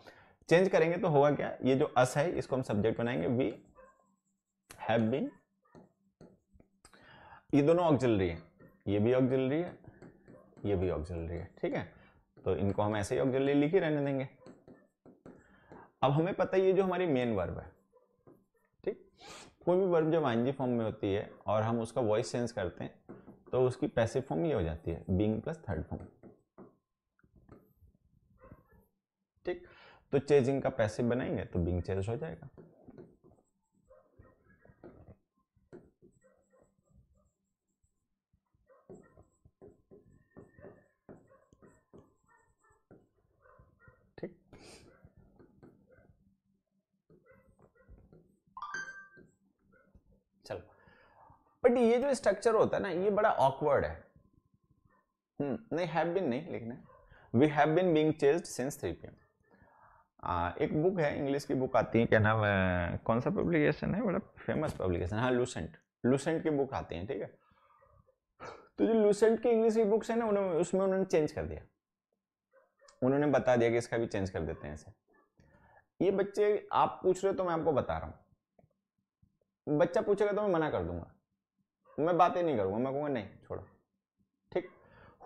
चेंज करेंगे तो होगा क्या ये जो अस है इसको हम सब्जेक्ट बनाएंगे वी हैव बीन ये दोनों ऑक्जिलरी है ये भी ऑक्जिलरी है ये भी ऑक्जिलरी है ठीक है तो इनको हम ऐसे ही ऑक्जिलरी लिख ही रहने देंगे अब हमें पता है ये जो हमारी मेन वर्ब है ठीक कोई भी वर्ब जब आईएनजी फॉर्म में होती है और हम उसका वॉइस चेंज करते हैं तो उसकी पैसिव फॉर्म ये हो जाती है बींग प्लस थर्ड फॉर्म ठीक तो चेजिंग का पैसिव बनाएंगे तो बींग चेज हो जाएगा बट ये जो स्ट्रक्चर होता है ना ये बड़ा ऑकवर्ड है हम्म, नहीं हैव बिन नहीं लिखना we have been being chased since 3 PM एक बुक है इंग्लिश की बुक आती है क्या नाम है कौन सा पब्लिकेशन है बड़ा फेमस पब्लिकेशन हाँ लूसेंट लूसेंट की बुक आती है ठीक है तो जो लूसेंट की इंग्लिश की बुक्स है ना उन्होंने उसमें उन्होंने चेंज कर दिया उन्होंने बता दिया कि इसका भी चेंज कर देते हैं इसे ये बच्चे आप पूछ रहे हो तो मैं आपको बता रहा हूँ बच्चा पूछेगा तो मैं मना कर दूंगा मैं बातें नहीं करूंगा मैं कहूंगा नहीं छोड़ो ठीक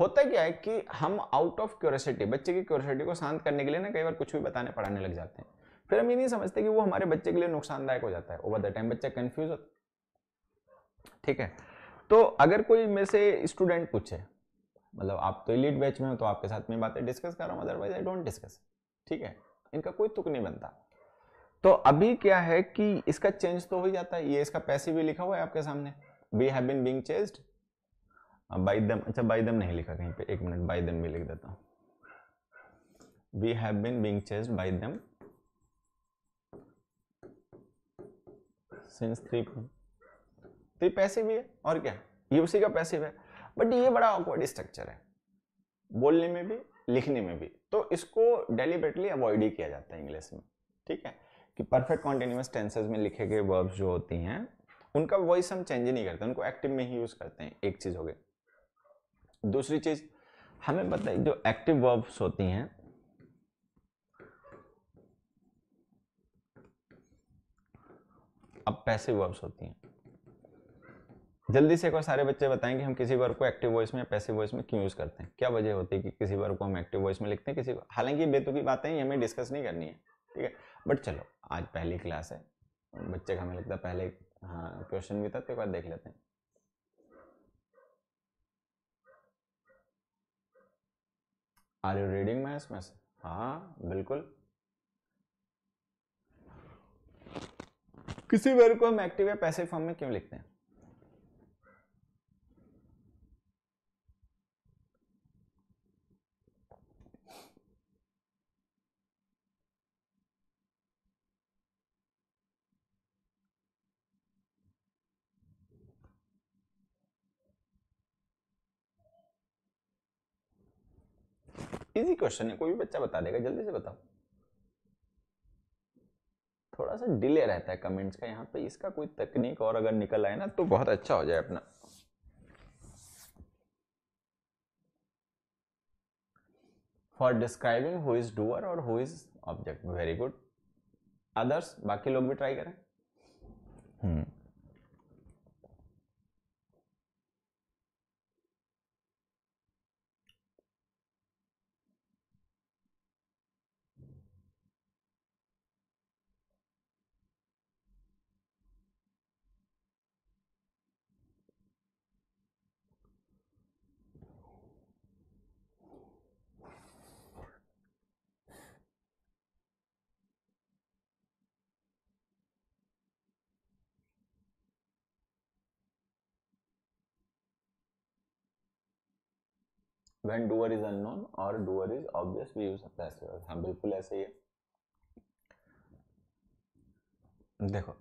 होता क्या है कि हम आउट ऑफ क्यूरसिटी बच्चे की क्यूरसिटी को शांत करने के लिए ना कई बार कुछ भी बताने पढ़ाने लग जाते हैं फिर हम ये नहीं समझते कि वो हमारे बच्चे के लिए नुकसानदायक हो जाता है ओवर द टाइम बच्चा कन्फ्यूज होता ठीक है तो अगर कोई मेरे से स्टूडेंट पूछे मतलब आप तो लीड बैच में हो तो आपके साथ में बातें डिस्कस कर रहा हूँ अदरवाइज आई डोंट डिस्कस ठीक है इनका कोई तुक नहीं बनता तो अभी क्या है कि इसका चेंज तो हो ही जाता है ये इसका पैसे भी लिखा हुआ है आपके सामने we have been being chased by them अच्छा बाई दम नहीं लिखा कहीं पे एक मिनट बाई दम भी लिख देता हूँ we have been being chased by them since three तो ये पैसिव है और क्या ये उसी का पैसिव है बट ये बड़ा ऑकवर्ड स्ट्रक्चर है बोलने में भी लिखने में भी तो इसको डेलीबरेटली अवॉइड ही किया जाता है इंग्लिश में ठीक है कि परफेक्ट कॉन्टिन्यूस टेंसेज में लिखे गए वर्ब्स जो होती हैं उनका वॉइस हम चेंज नहीं करते उनको एक्टिव में ही यूज़ करते हैं एक चीज़ हो गई दूसरी चीज़ हमें पता है जो एक्टिव वर्ब्स होती हैं अब पैसिव वर्ब्स होती हैं जल्दी से एक बार सारे बच्चे बताएं कि हम किसी वर्ब को एक्टिव वॉइस में पैसिव वॉइस में क्यों यूज़ करते हैं क्या वजह होती है कि किसी वर्ब को हम एक्टिव वॉइस में लिखते हैं किसी हालांकि बेतुकी बातें हमें डिस्कस नहीं करनी है ठीक है बट चलो आज पहली क्लास है बच्चे का हमें लगता है पहले हाँ क्वेश्चन भी था तो एक बार देख लेते हैं आर यू रीडिंग मैं इसमें से हाँ बिल्कुल किसी वर्ग को हम एक्टिव या पैसिव फॉर्म में क्यों लिखते हैं इजी क्वेश्चन है कोई भी बच्चा बता देगा जल्दी से बताओ थोड़ा सा डिले रहता है कमेंट्स का यहाँ पे इसका कोई तकनीक और अगर निकल आए ना तो बहुत अच्छा हो जाए अपना for describing who is doer और who is object very good others बाकी लोग भी ट्राई करें hmm hmm. When doer is unknown और doer is obvious we use that's हाँ बिल्कुल ऐसे ही है देखो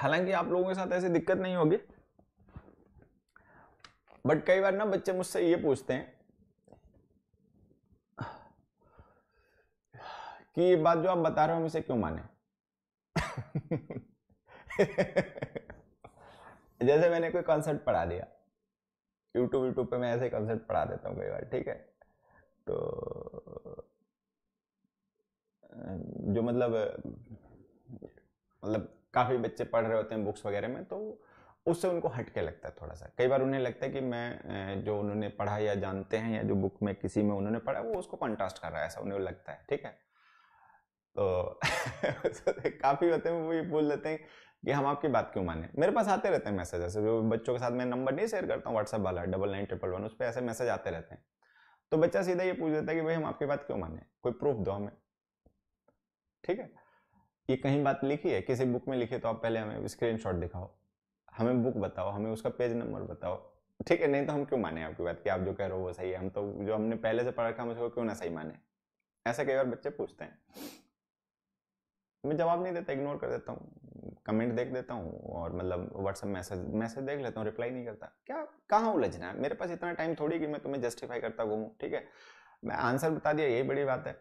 हालांकि आप लोगों के साथ ऐसी दिक्कत नहीं होगी बट कई बार ना बच्चे मुझसे ये पूछते हैं कि ये बात जो आप बता रहे हो हम इसे क्यों माने जैसे मैंने कोई कॉन्सर्ट पढ़ा दिया यूट्यूब यूट्यूब पे मैं ऐसे कॉन्सर्ट पढ़ा देता हूँ कई बार ठीक है तो जो मतलब मतलब काफ़ी बच्चे पढ़ रहे होते हैं बुक्स वगैरह में तो उससे उनको हटके लगता है थोड़ा सा कई बार उन्हें लगता है कि मैं जो उन्होंने पढ़ा या जानते हैं या जो बुक में किसी में उन्होंने पढ़ा वो उसको कॉन्ट्रास्ट कर रहा है ऐसा उन्हें लगता है ठीक है तो <laughs> काफ़ी होते हैं वो ये बोल देते हैं कि हम आपकी बात क्यों माने मेरे पास आते रहते हैं मैसेज ऐसे जो बच्चों के साथ मैं नंबर नहीं शेयर करता हूँ व्हाट्सअप वाला डबल नाइन ट्रिपल वन उस पर ऐसे मैसेज आते रहते हैं तो बच्चा सीधा ये पूछ देता है कि भाई हम आपकी बात क्यों माने कोई प्रूफ दो हमें ठीक है ये कहीं बात लिखी है किसी बुक में लिखी तो आप पहले हमें शॉट दिखाओ हमें बुक बताओ हमें उसका पेज नंबर बताओ ठीक है नहीं तो हम क्यों माने आपकी बात कि आप जो कह रहे हो वो सही है हम तो जो हमने पहले से पढ़ रखा हम उसको क्यों ना सही माने ऐसा कई बार बच्चे पूछते हैं मैं जवाब नहीं देता इग्नोर कर देता हूँ कमेंट देख देता हूँ और मतलब व्हाट्सएप मैसेज मैसेज देख लेता हूँ रिप्लाई नहीं करता क्या कहाँ उलझना है मेरे पास इतना टाइम थोड़ी कि मैं तुम्हें जस्टिफाई करता घूमू ठीक है मैं आंसर बता दिया यही बड़ी बात है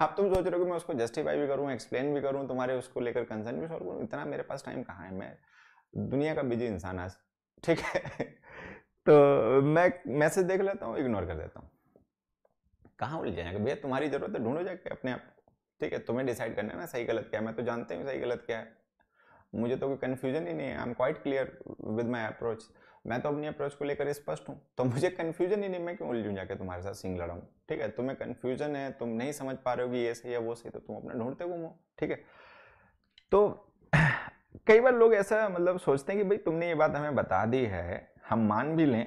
अब <laughs> तुम तो सोच रहे हो कि मैं उसको जस्टिफाई भी करूँ एक्सप्लेन भी करूँ तुम्हारे उसको लेकर कंसर्न भी सॉल्व करूँ इतना मेरे पास टाइम कहाँ है मैं दुनिया का बिजी इंसान आज ठीक है <laughs> तो मैं मैसेज देख लेता हूँ इग्नोर कर देता हूँ कहाँ उलझ जाएगा भैया तुम्हारी जरूरत है ढूंढो जाके अपने आप ठीक है तुम्हें डिसाइड करना है ना सही गलत क्या है मैं तो जानते हूँ सही गलत क्या है मुझे तो कोई कन्फ्यूजन ही नहीं है I am quite clear with my approach मैं तो अपनी अप्रोच को लेकर स्पष्ट हूँ तो मुझे कन्फ्यूजन ही नहीं मैं क्यों उलझू जाकर तुम्हारे साथ सिंग लड़ाऊँ ठीक है तुम्हें कन्फ्यूजन है तुम नहीं समझ पा रहे हो कि ये सही है वो सही तो तुम अपना ढूंढते घूमो ठीक है तो <clears throat> कई बार लोग ऐसा मतलब सोचते हैं कि भाई तुमने ये बात हमें बता दी है हम मान भी लें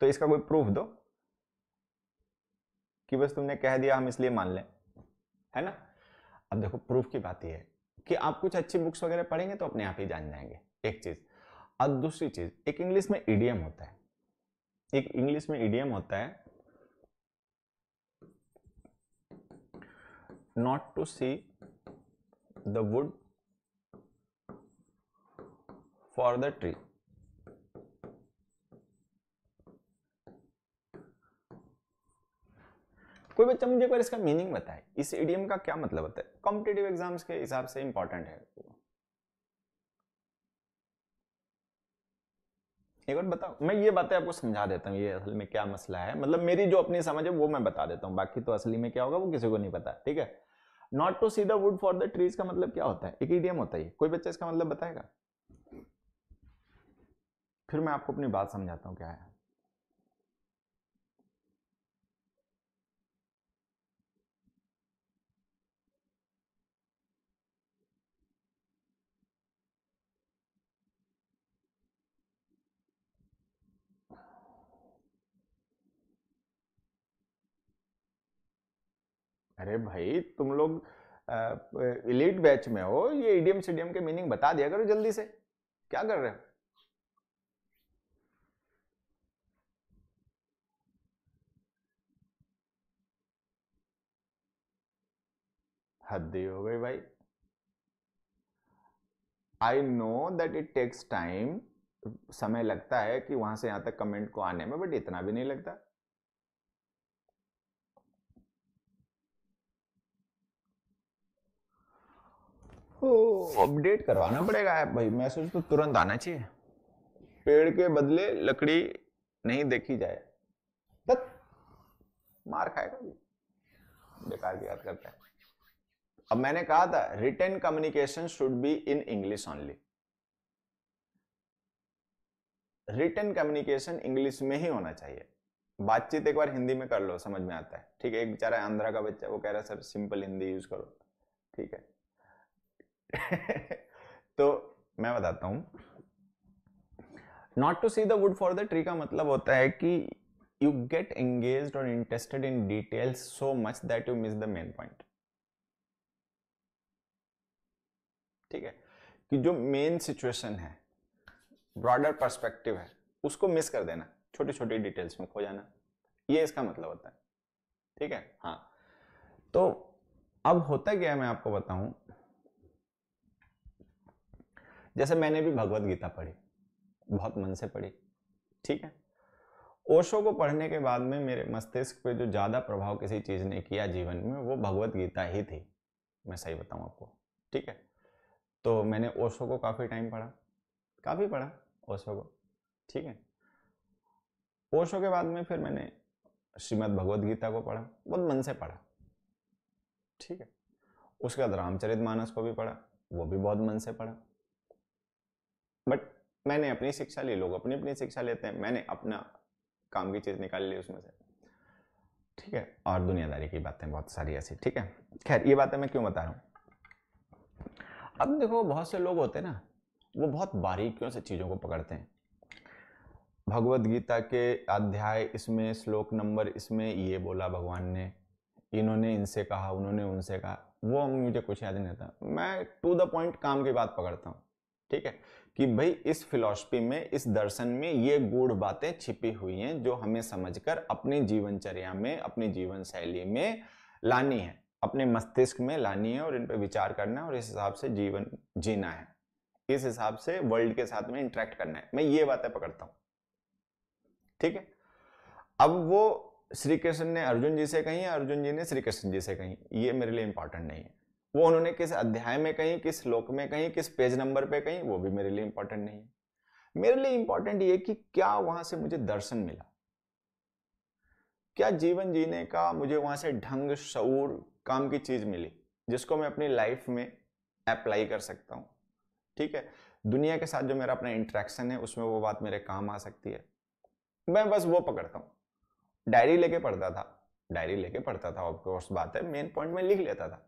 तो इसका कोई प्रूफ दो कि बस तुमने कह दिया हम इसलिए मान लें है ना अब देखो प्रूफ की बात यह है कि आप कुछ अच्छी बुक्स वगैरह पढ़ेंगे तो अपने आप ही जान जाएंगे एक चीज अब दूसरी चीज एक इंग्लिश में ईडीएम होता है एक इंग्लिश में ईडीएम होता है not to see the wood for the tree कोई बच्चा मुझे एक बार इसका मीनिंग बताए इस ईडीएम का क्या मतलब होता है कॉम्पिटेटिव एग्जाम्स के हिसाब से इंपॉर्टेंट है एक बार बताओ मैं ये बातें आपको समझा देता हूँ ये असल में क्या मसला है मतलब मेरी जो अपनी समझ है वो मैं बता देता हूँ बाकी तो असली में क्या होगा वो किसी को नहीं पता ठीक है not to see the wood for the trees का मतलब क्या होता है एक ईडियम होता है कोई बच्चा इसका मतलब बताएगा फिर मैं आपको अपनी बात समझाता हूँ क्या है अरे भाई तुम लोग इलीट बैच में हो ये ईडीएम सीडीएम के मीनिंग बता दिया करो जल्दी से क्या कर रहे हो हद्दी हो गई भाई I know that it takes time समय लगता है कि वहां से यहां तक कमेंट को आने में बट इतना भी नहीं लगता अपडेट करवाना पड़ेगा ऐप भाई मैसेज तो तुरंत आना चाहिए पेड़ के बदले लकड़ी नहीं देखी जाए तक मार खाएगा भी बेकार की बात करता है अब मैंने कहा था written communication should be in English only written communication English में ही होना चाहिए बातचीत एक बार हिंदी में कर लो समझ में आता है ठीक है एक बेचारा आंध्रा का बच्चा वो कह रहा है सर सिंपल हिंदी यूज करो ठीक है <laughs> तो मैं बताता हूँ not to see the wood for the tree का मतलब होता है कि यू गेट एंगेज और interested in details so much that you miss the main point ठीक है कि जो मेन सिचुएशन है ब्रॉडर परस्पेक्टिव है उसको मिस कर देना छोटी छोटी डिटेल्स में खो जाना ये इसका मतलब होता है ठीक है हाँ तो अब होता क्या है मैं आपको बताऊं जैसे मैंने भी भगवत गीता पढ़ी बहुत मन से पढ़ी ठीक है ओशो को पढ़ने के बाद में मेरे मस्तिष्क पे जो ज़्यादा प्रभाव किसी चीज़ ने किया जीवन में वो भगवत गीता ही थी मैं सही बताऊँ आपको ठीक है तो मैंने ओशो को काफ़ी टाइम पढ़ा काफ़ी पढ़ा ओशो को ठीक है ओशो के बाद में फिर मैंने श्रीमद् भगवद गीता को पढ़ा बहुत मन से पढ़ा ठीक है उसके बाद रामचरित मानस को भी पढ़ा वो भी बहुत मन से पढ़ा बट मैंने अपनी शिक्षा ली लोग अपनी अपनी शिक्षा लेते हैं मैंने अपना काम की चीज़ निकाल ली उसमें से ठीक है और दुनियादारी की बातें बहुत सारी ऐसी ठीक है खैर ये बातें मैं क्यों बता रहा हूँ अब देखो बहुत से लोग होते हैं ना वो बहुत बारीकियों से चीज़ों को पकड़ते हैं भगवत गीता के अध्याय इसमें श्लोक नंबर इसमें ये बोला भगवान ने इन्होंने इनसे कहा उन्होंने उनसे कहा वो मुझे कुछ याद नहीं रहता मैं टू द पॉइंट काम की बात पकड़ता हूँ ठीक है कि भाई इस फिलॉसफी में इस दर्शन में ये गूढ़ बातें छिपी हुई हैं जो हमें समझकर अपनी जीवनचर्या में अपनी जीवन शैली में लानी है अपने मस्तिष्क में लानी है और इन पर विचार करना है और इस हिसाब से जीवन जीना है इस हिसाब से वर्ल्ड के साथ में इंटरेक्ट करना है मैं ये बातें पकड़ता हूं ठीक है अब वो श्री कृष्ण ने अर्जुन जी से कही अर्जुन जी ने श्री कृष्ण जी से कही ये मेरे लिए इंपॉर्टेंट नहीं है वो उन्होंने किस अध्याय में कहीं किस श्लोक में कहीं किस पेज नंबर पे कहीं वो भी मेरे लिए इंपॉर्टेंट नहीं है मेरे लिए इंपॉर्टेंट ये कि क्या वहां से मुझे दर्शन मिला क्या जीवन जीने का मुझे वहां से ढंग शऊर काम की चीज मिली जिसको मैं अपनी लाइफ में अप्लाई कर सकता हूँ ठीक है दुनिया के साथ जो मेरा अपना इंट्रैक्शन है उसमें वो बात मेरे काम आ सकती है मैं बस वो पकड़ता हूँ डायरी लेके पढ़ता था डायरी लेके पढ़ता था ऑफकोर्स बात है मेन पॉइंट में लिख लेता था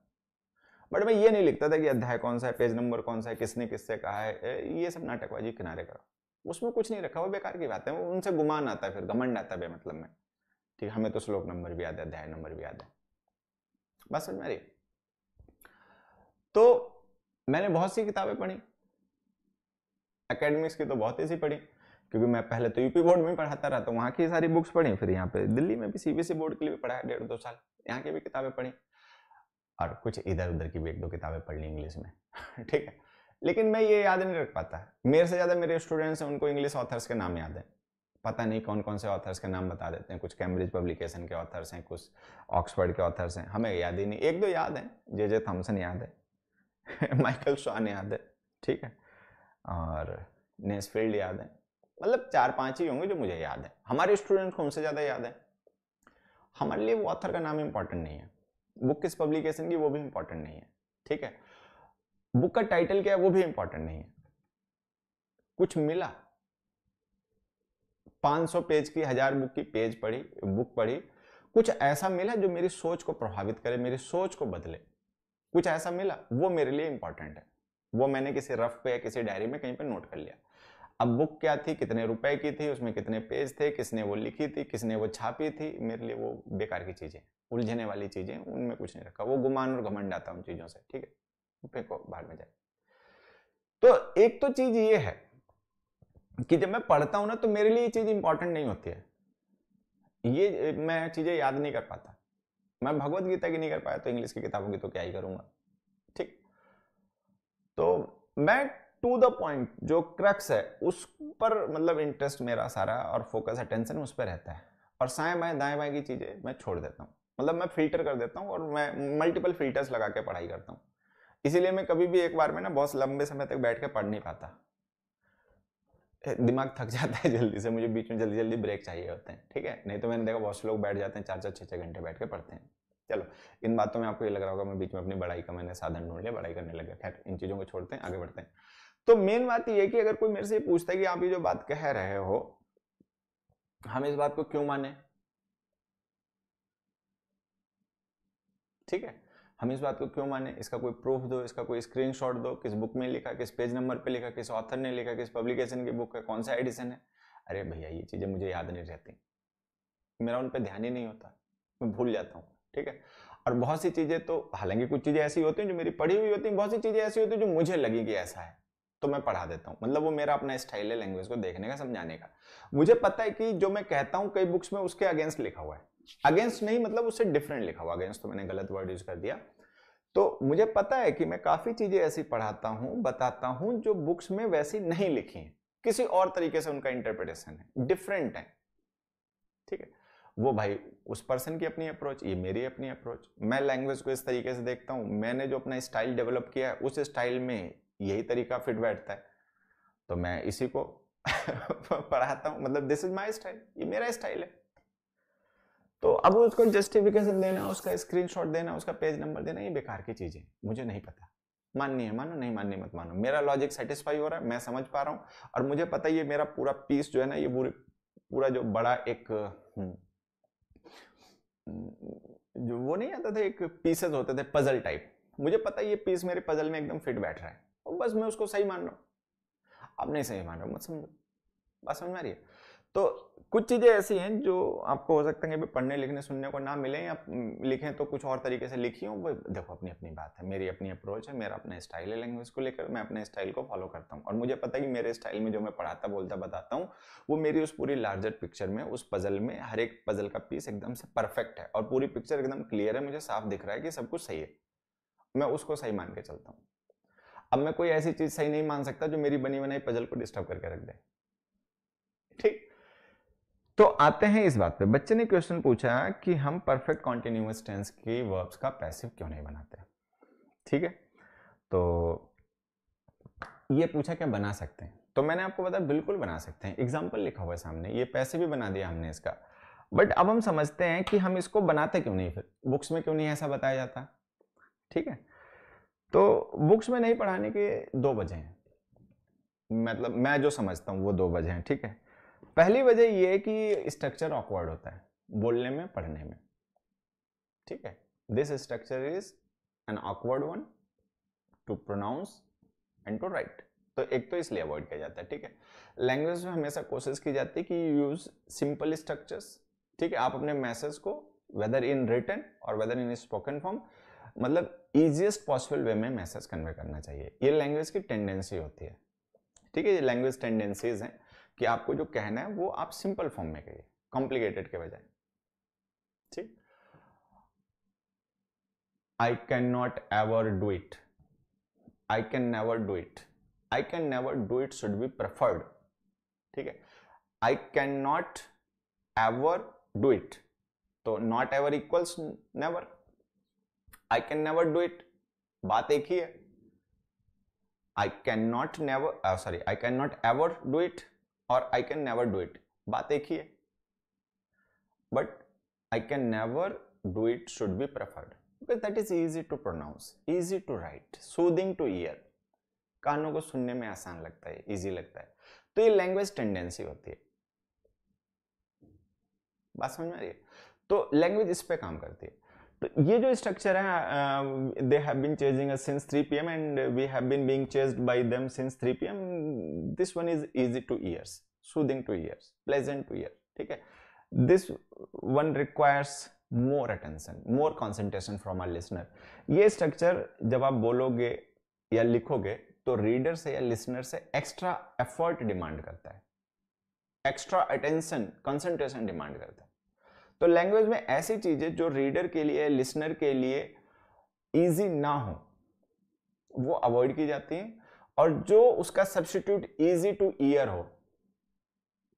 बट मैं ये नहीं लिखता था कि अध्याय कौन सा है पेज नंबर कौन सा है किसने किससे कहा है ये सब नाटकबाजी किनारे करो उसमें कुछ नहीं रखा वो बेकार की बात है वो उनसे गुमान आता है फिर घमंड आता है मतलब में ठीक हमें तो श्लोक नंबर भी याद है अध्याय नंबर भी याद है बस समझ मेरी तो मैंने बहुत सी किताबें पढ़ी अकेडमिक्स की तो बहुत ऐसी पढ़ी क्योंकि मैं पहले तो यूपी बोर्ड में पढ़ाता रहा तो वहाँ की सारी बुक्स पढ़ी फिर यहाँ पे दिल्ली में भी सीबीएसई बोर्ड के लिए भी पढ़ाया डेढ़ दो साल यहाँ की भी किताबें पढ़ी और कुछ इधर उधर की भी एक दो किताबें पढ़ ली इंग्लिश में <laughs> ठीक है लेकिन मैं ये याद नहीं रख पाता मेरे से ज़्यादा मेरे स्टूडेंट्स हैं उनको इंग्लिश ऑथर्स के नाम याद हैं पता नहीं कौन कौन से ऑथर्स के नाम बता देते हैं कुछ कैम्ब्रिज पब्लिकेशन के ऑथर्स हैं कुछ ऑक्सफर्ड के ऑथर्स हैं हमें याद ही नहीं एक दो याद हैं जे जे थॉम्सन याद है माइकल <laughs> शॉन याद है ठीक है और नेसफील्ड याद है मतलब चार पांच ही होंगे जो मुझे याद है हमारे स्टूडेंट्स को उनसे ज़्यादा याद है हमारे लिए वो ऑथर का नाम इम्पॉर्टेंट नहीं है बुक किस पब्लिकेशन की वो भी इंपॉर्टेंट नहीं है ठीक है बुक का टाइटल क्या है वो भी इंपॉर्टेंट नहीं है कुछ मिला 500 पेज की हजार बुक की पेज पढ़ी बुक पढ़ी कुछ ऐसा मिला जो मेरी सोच को प्रभावित करे मेरी सोच को बदले कुछ ऐसा मिला वो मेरे लिए इंपॉर्टेंट है वो मैंने किसी रफ पे या किसी डायरी में कहीं पर नोट कर लिया अब बुक क्या थी कितने रुपए की थी उसमें कितने पेज थे किसने वो लिखी थी किसने वो छापी थी मेरे लिए वो बेकार की चीज़ें उलझने वाली चीजें उनमें कुछ नहीं रखा वो गुमान और घमंड आता उन चीजों से ठीक है फेंको बाहर में जाए तो एक तो चीज ये है कि जब मैं पढ़ता हूं ना तो मेरे लिए ये चीज इंपॉर्टेंट नहीं होती है ये मैं चीजें याद नहीं कर पाता मैं भगवत गीता की नहीं कर पाया तो इंग्लिश की किताबों की तो क्या ही करूंगा ठीक तो मैं टू द पॉइंट जो क्रक्स है उस पर मतलब इंटरेस्ट मेरा सारा और फोकस अटेंशन उस पर रहता है और साए बाएं दाएं बाएं की चीजें मैं छोड़ देता हूँ मतलब मैं फिल्टर कर देता हूँ और मैं मल्टीपल फिल्टर्स लगा के पढ़ाई करता हूँ इसीलिए मैं कभी भी एक बार में ना बहुत लंबे समय तक बैठ के पढ़ नहीं पाता दिमाग थक <laughs> जाता है जल्दी से मुझे बीच में जल्दी जल्दी ब्रेक चाहिए होते हैं ठीक है नहीं तो मैंने देखा बहुत से लोग बैठ जाते हैं चार चार छः छः घंटे बैठ के पढ़ते हैं चलो इन बातों में आपको ये लग रहा होगा मैं बीच में अपनी बढ़ाई का मैंने साधन ढूंढ लिया बढ़ाई करने लगा खैर इन चीज़ों को छोड़ते हैं आगे बढ़ते हैं तो मेन बात यह है कि अगर कोई मेरे से पूछता है कि आप ये जो बात कह रहे हो हम इस बात को क्यों माने ठीक है हम इस बात को क्यों माने इसका कोई प्रूफ दो इसका कोई स्क्रीनशॉट दो किस बुक में लिखा किस पेज नंबर पे लिखा किस ऑथर ने लिखा किस पब्लिकेशन की बुक है कौन सा एडिशन है अरे भैया ये चीज़ें मुझे याद नहीं रहती मेरा उन पर ध्यान ही नहीं होता मैं भूल जाता हूँ ठीक है और बहुत सी चीज़ें तो हालांकि कुछ चीज़ें ऐसी होती हैं जो मेरी पढ़ी हुई होती हैं बहुत सी चीज़ें ऐसी होती हैं जो मुझे लगी कि ऐसा है तो मैं पढ़ा देता हूँ मतलब वो मेरा अपना स्टाइल है लैंग्वेज को देखने का समझाने का मुझे पता है कि जो मैं कहता हूँ कई बुक्स में उसके अगेंस्ट लिखा हुआ है अगेंस्ट नहीं मतलब उससे डिफरेंट लिखा हुआ अगेंस्ट तो मैंने गलत वर्ड यूज कर दिया तो मुझे पता है कि मैं काफ़ी चीज़ें ऐसी पढ़ाता हूं बताता हूं जो बुक्स में वैसी नहीं लिखी हैं किसी और तरीके से उनका इंटरप्रिटेशन है डिफरेंट है ठीक है वो भाई उस पर्सन की अपनी अप्रोच ये मेरी अपनी अप्रोच मैं लैंग्वेज को इस तरीके से देखता हूं मैंने जो अपना स्टाइल डेवलप किया है उस स्टाइल में यही तरीका फिट बैठता है तो मैं इसी को <laughs> पढ़ाता हूं मतलब दिस इज माई स्टाइल ये मेरा स्टाइल है तो अब उसको जस्टिफिकेशन देना उसका स्क्रीनशॉट देना उसका पेज नंबर देना ये बेकार की चीज़ है मुझे नहीं पता माननी है मानो नहीं माननी मत मानो मेरा लॉजिक सेटिस्फाई हो रहा है मैं समझ पा रहा हूँ और मुझे पता ये मेरा पूरा पीस जो है ना ये पूरा जो बड़ा एक हम्म, जो वो नहीं आता था एक पीसेस होते थे पजल टाइप मुझे पता ये पीस मेरे पजल में एकदम फिट बैठ रहा है और बस मैं उसको सही मान रहा हूँ अब नहीं सही मान रहा हूँ मत समझो बात समझ में आ रही है तो कुछ चीज़ें ऐसी हैं जो आपको हो सकता है कि पढ़ने लिखने सुनने को ना मिले या लिखें तो कुछ और तरीके से लिखी हूँ वो देखो अपनी अपनी बात है मेरी अपनी अप्रोच है मेरा अपना स्टाइल है लैंग्वेज को लेकर मैं अपने स्टाइल को फॉलो करता हूँ और मुझे पता है कि मेरे स्टाइल में जो मैं पढ़ाता बोलता बताता हूँ वो मेरी उस पूरी लार्जर पिक्चर में उस पजल में हर एक पजल का पीस एकदम से परफेक्ट है और पूरी पिक्चर एकदम क्लियर है मुझे साफ दिख रहा है कि सब कुछ सही है मैं उसको सही मान के चलता हूँ अब मैं कोई ऐसी चीज़ सही नहीं मान सकता जो मेरी बनी बनाई पजल को डिस्टर्ब करके रख दे ठीक तो आते हैं इस बात पे बच्चे ने क्वेश्चन पूछा कि हम परफेक्ट कॉन्टिन्यूस टेंस के वर्ब्स का पैसिव क्यों नहीं बनाते ठीक है तो ये पूछा क्या बना सकते हैं तो मैंने आपको बताया बिल्कुल बना सकते हैं एग्जाम्पल लिखा हुआ है सामने ये पैसे भी बना दिया हमने इसका बट अब हम समझते हैं कि हम इसको बनाते क्यों नहीं फिर बुक्स में क्यों नहीं ऐसा बताया जाता ठीक है तो बुक्स में नहीं पढ़ाने के दो वजह हैं मतलब मैं जो समझता हूँ वो दो वजह हैं ठीक है पहली वजह यह है कि स्ट्रक्चर ऑकवर्ड होता है बोलने में पढ़ने में ठीक है this structure is an awkward one to pronounce and to write तो एक तो इसलिए अवॉइड किया जाता है ठीक है लैंग्वेज में हमेशा कोशिश की जाती है कि यूज सिंपल स्ट्रक्चर्स ठीक है आप अपने मैसेज को वेदर इन रिटर्न और वेदर इन स्पोकन फॉर्म मतलब ईजिएस्ट पॉसिबल वे में मैसेज कन्वे करना चाहिए ये लैंग्वेज की टेंडेंसी होती है ठीक है ये लैंग्वेज टेंडेंसीज हैं कि आपको जो कहना है वो आप सिंपल फॉर्म में कहिए कॉम्प्लिकेटेड के बजाय ठीक I can not ever do it I can never do it I can never do it should be preferred ठीक है I can not ever do it तो not ever equals never I can never do it बात एक ही है I can not never sorry I can not ever do it और I can never do it बात एक ही है but I can never do it should be preferred because that is easy to pronounce easy to write soothing to ear कानों को सुनने में आसान लगता है ईजी लगता है तो ये लैंग्वेज टेंडेंसी होती है बात समझ में आ रही है तो लैंग्वेज इस पर काम करती है तो ये जो स्ट्रक्चर है they have been chasing since 3 PM and we have been being chased by them since 3 PM this one is easy to ears soothing to ears pleasant to ear ठीक है this one requires more attention more concentration from our listener ये structure जब आप बोलोगे या लिखोगे तो reader से या लिसनर से एक्स्ट्रा एफर्ट डिमांड करता है एक्स्ट्रा अटेंशन कॉन्सेंट्रेशन डिमांड करता है तो लैंग्वेज में ऐसी चीजें जो रीडर के लिए लिसनर के लिए इजी ना हो वो अवॉइड की जाती है और जो उसका सब्सिट्यूट इजी टू ईयर हो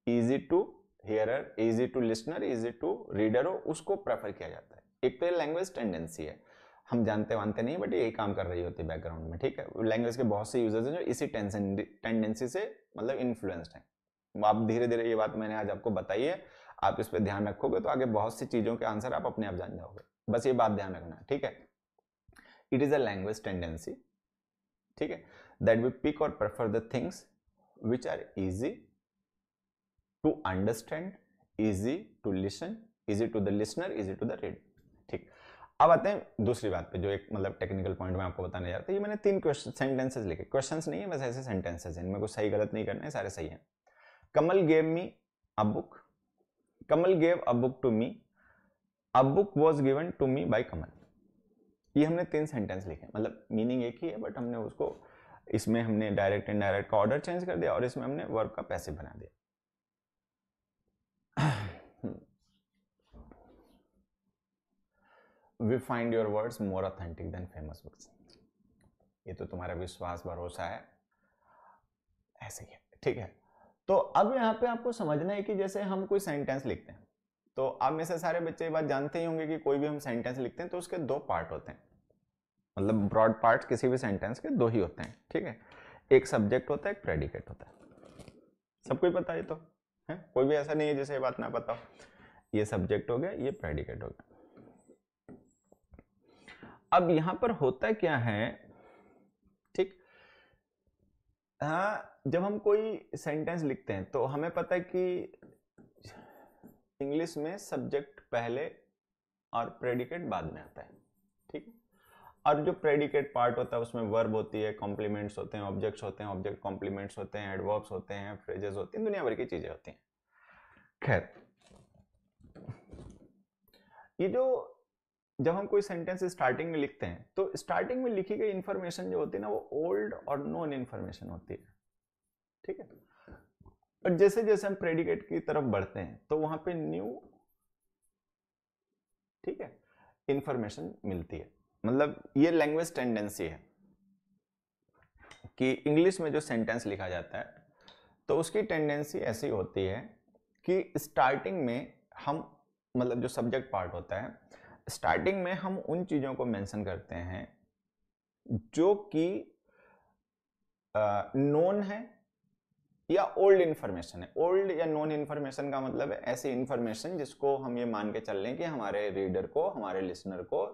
easy to hearer easy to listener easy to reader हो उसको प्रेफर किया जाता है एक तो लैंग्वेज टेंडेंसी है हम जानते वानते नहीं बट यही काम कर रही होती है बैकग्राउंड में ठीक है लैंग्वेज के बहुत से यूजर्स हैं जो इसी टेंडेंसी से मतलब इन्फ्लुएंस्ड हैं आप धीरे धीरे ये बात मैंने आज आपको बताई है आप इस पर ध्यान रखोगे तो आगे बहुत सी चीज़ों के आंसर आप अपने आप जान जाओगे बस ये बात ध्यान रखना ठीक है it is a language tendency ठीक है that we pick or prefer the things which are easy to understand easy to listen easy to the listener easy to the read ठीक अब आते हैं दूसरी बात पे जो एक मतलब टेक्निकल पॉइंट में आपको बताने जा रहा ये मैंने तीन क्वेश्चन सेंटेंसेस लिखे क्वेश्चंस नहीं है बस ऐसे सेंटेंसेस हैं इनमें कुछ सही गलत नहीं करना है सारे सही हैं Kamal gave me a book Kamal gave a book to me a book was given to me by Kamal ये हमने तीन सेंटेंस लिखे मतलब मीनिंग एक ही है बट हमने उसको इसमें हमने डायरेक्ट एंड डायरेक्ट का ऑर्डर चेंज कर दिया और इसमें हमने वर्क का पैसे बना दिया we find your words more authentic than famous books ये तो तुम्हारा विश्वास भरोसा है ऐसे ही है ठीक है तो अब यहाँ पे आपको समझना है कि जैसे हम कोई सेंटेंस लिखते हैं तो आप में से सारे बच्चे ये बात जानते ही होंगे कि कोई भी हम सेंटेंस लिखते हैं तो उसके दो पार्ट होते हैं मतलब ब्रॉड पार्ट किसी भी सेंटेंस के दो ही होते हैं ठीक है एक सब्जेक्ट होता है एक प्रेडिकेट होता है सबको पता है तो है कोई भी ऐसा नहीं है जिसे ये बात ना पता हो ये सब्जेक्ट हो गया ये प्रेडिकेट हो गया अब यहां पर होता क्या है ठीक हाँ जब हम कोई सेंटेंस लिखते हैं तो हमें पता है कि इंग्लिश में सब्जेक्ट पहले और प्रेडिकेट बाद में आता है ठीक है और जो प्रेडिकेट पार्ट होता है उसमें वर्ब होती है कॉम्प्लीमेंट्स होते हैं ऑब्जेक्ट्स होते हैं ऑब्जेक्ट कॉम्प्लीमेंट्स होते हैं एडवर्ब्स होते हैं फ्रेजेस होते हैं दुनिया भर की चीज़ें होती हैं खैर ये जो जब हम कोई सेंटेंस स्टार्टिंग में लिखते हैं तो स्टार्टिंग में लिखी गई इंफॉर्मेशन जो होती है ना वो ओल्ड और नॉन इन्फॉर्मेशन होती है ठीक है और जैसे जैसे हम प्रेडिकेट की तरफ बढ़ते हैं तो वहां पे न्यू ठीक है इंफॉर्मेशन मिलती है मतलब ये लैंग्वेज टेंडेंसी है कि इंग्लिश में जो सेंटेंस लिखा जाता है तो उसकी टेंडेंसी ऐसी होती है कि स्टार्टिंग में हम मतलब जो सब्जेक्ट पार्ट होता है स्टार्टिंग में हम उन चीज़ों को मेंशन करते हैं जो कि नोन है या ओल्ड इन्फॉर्मेशन है ओल्ड या नॉन इन्फॉर्मेशन का मतलब है ऐसी इन्फॉर्मेशन जिसको हम ये मान के चल रहे हैं कि हमारे रीडर को हमारे लिसनर को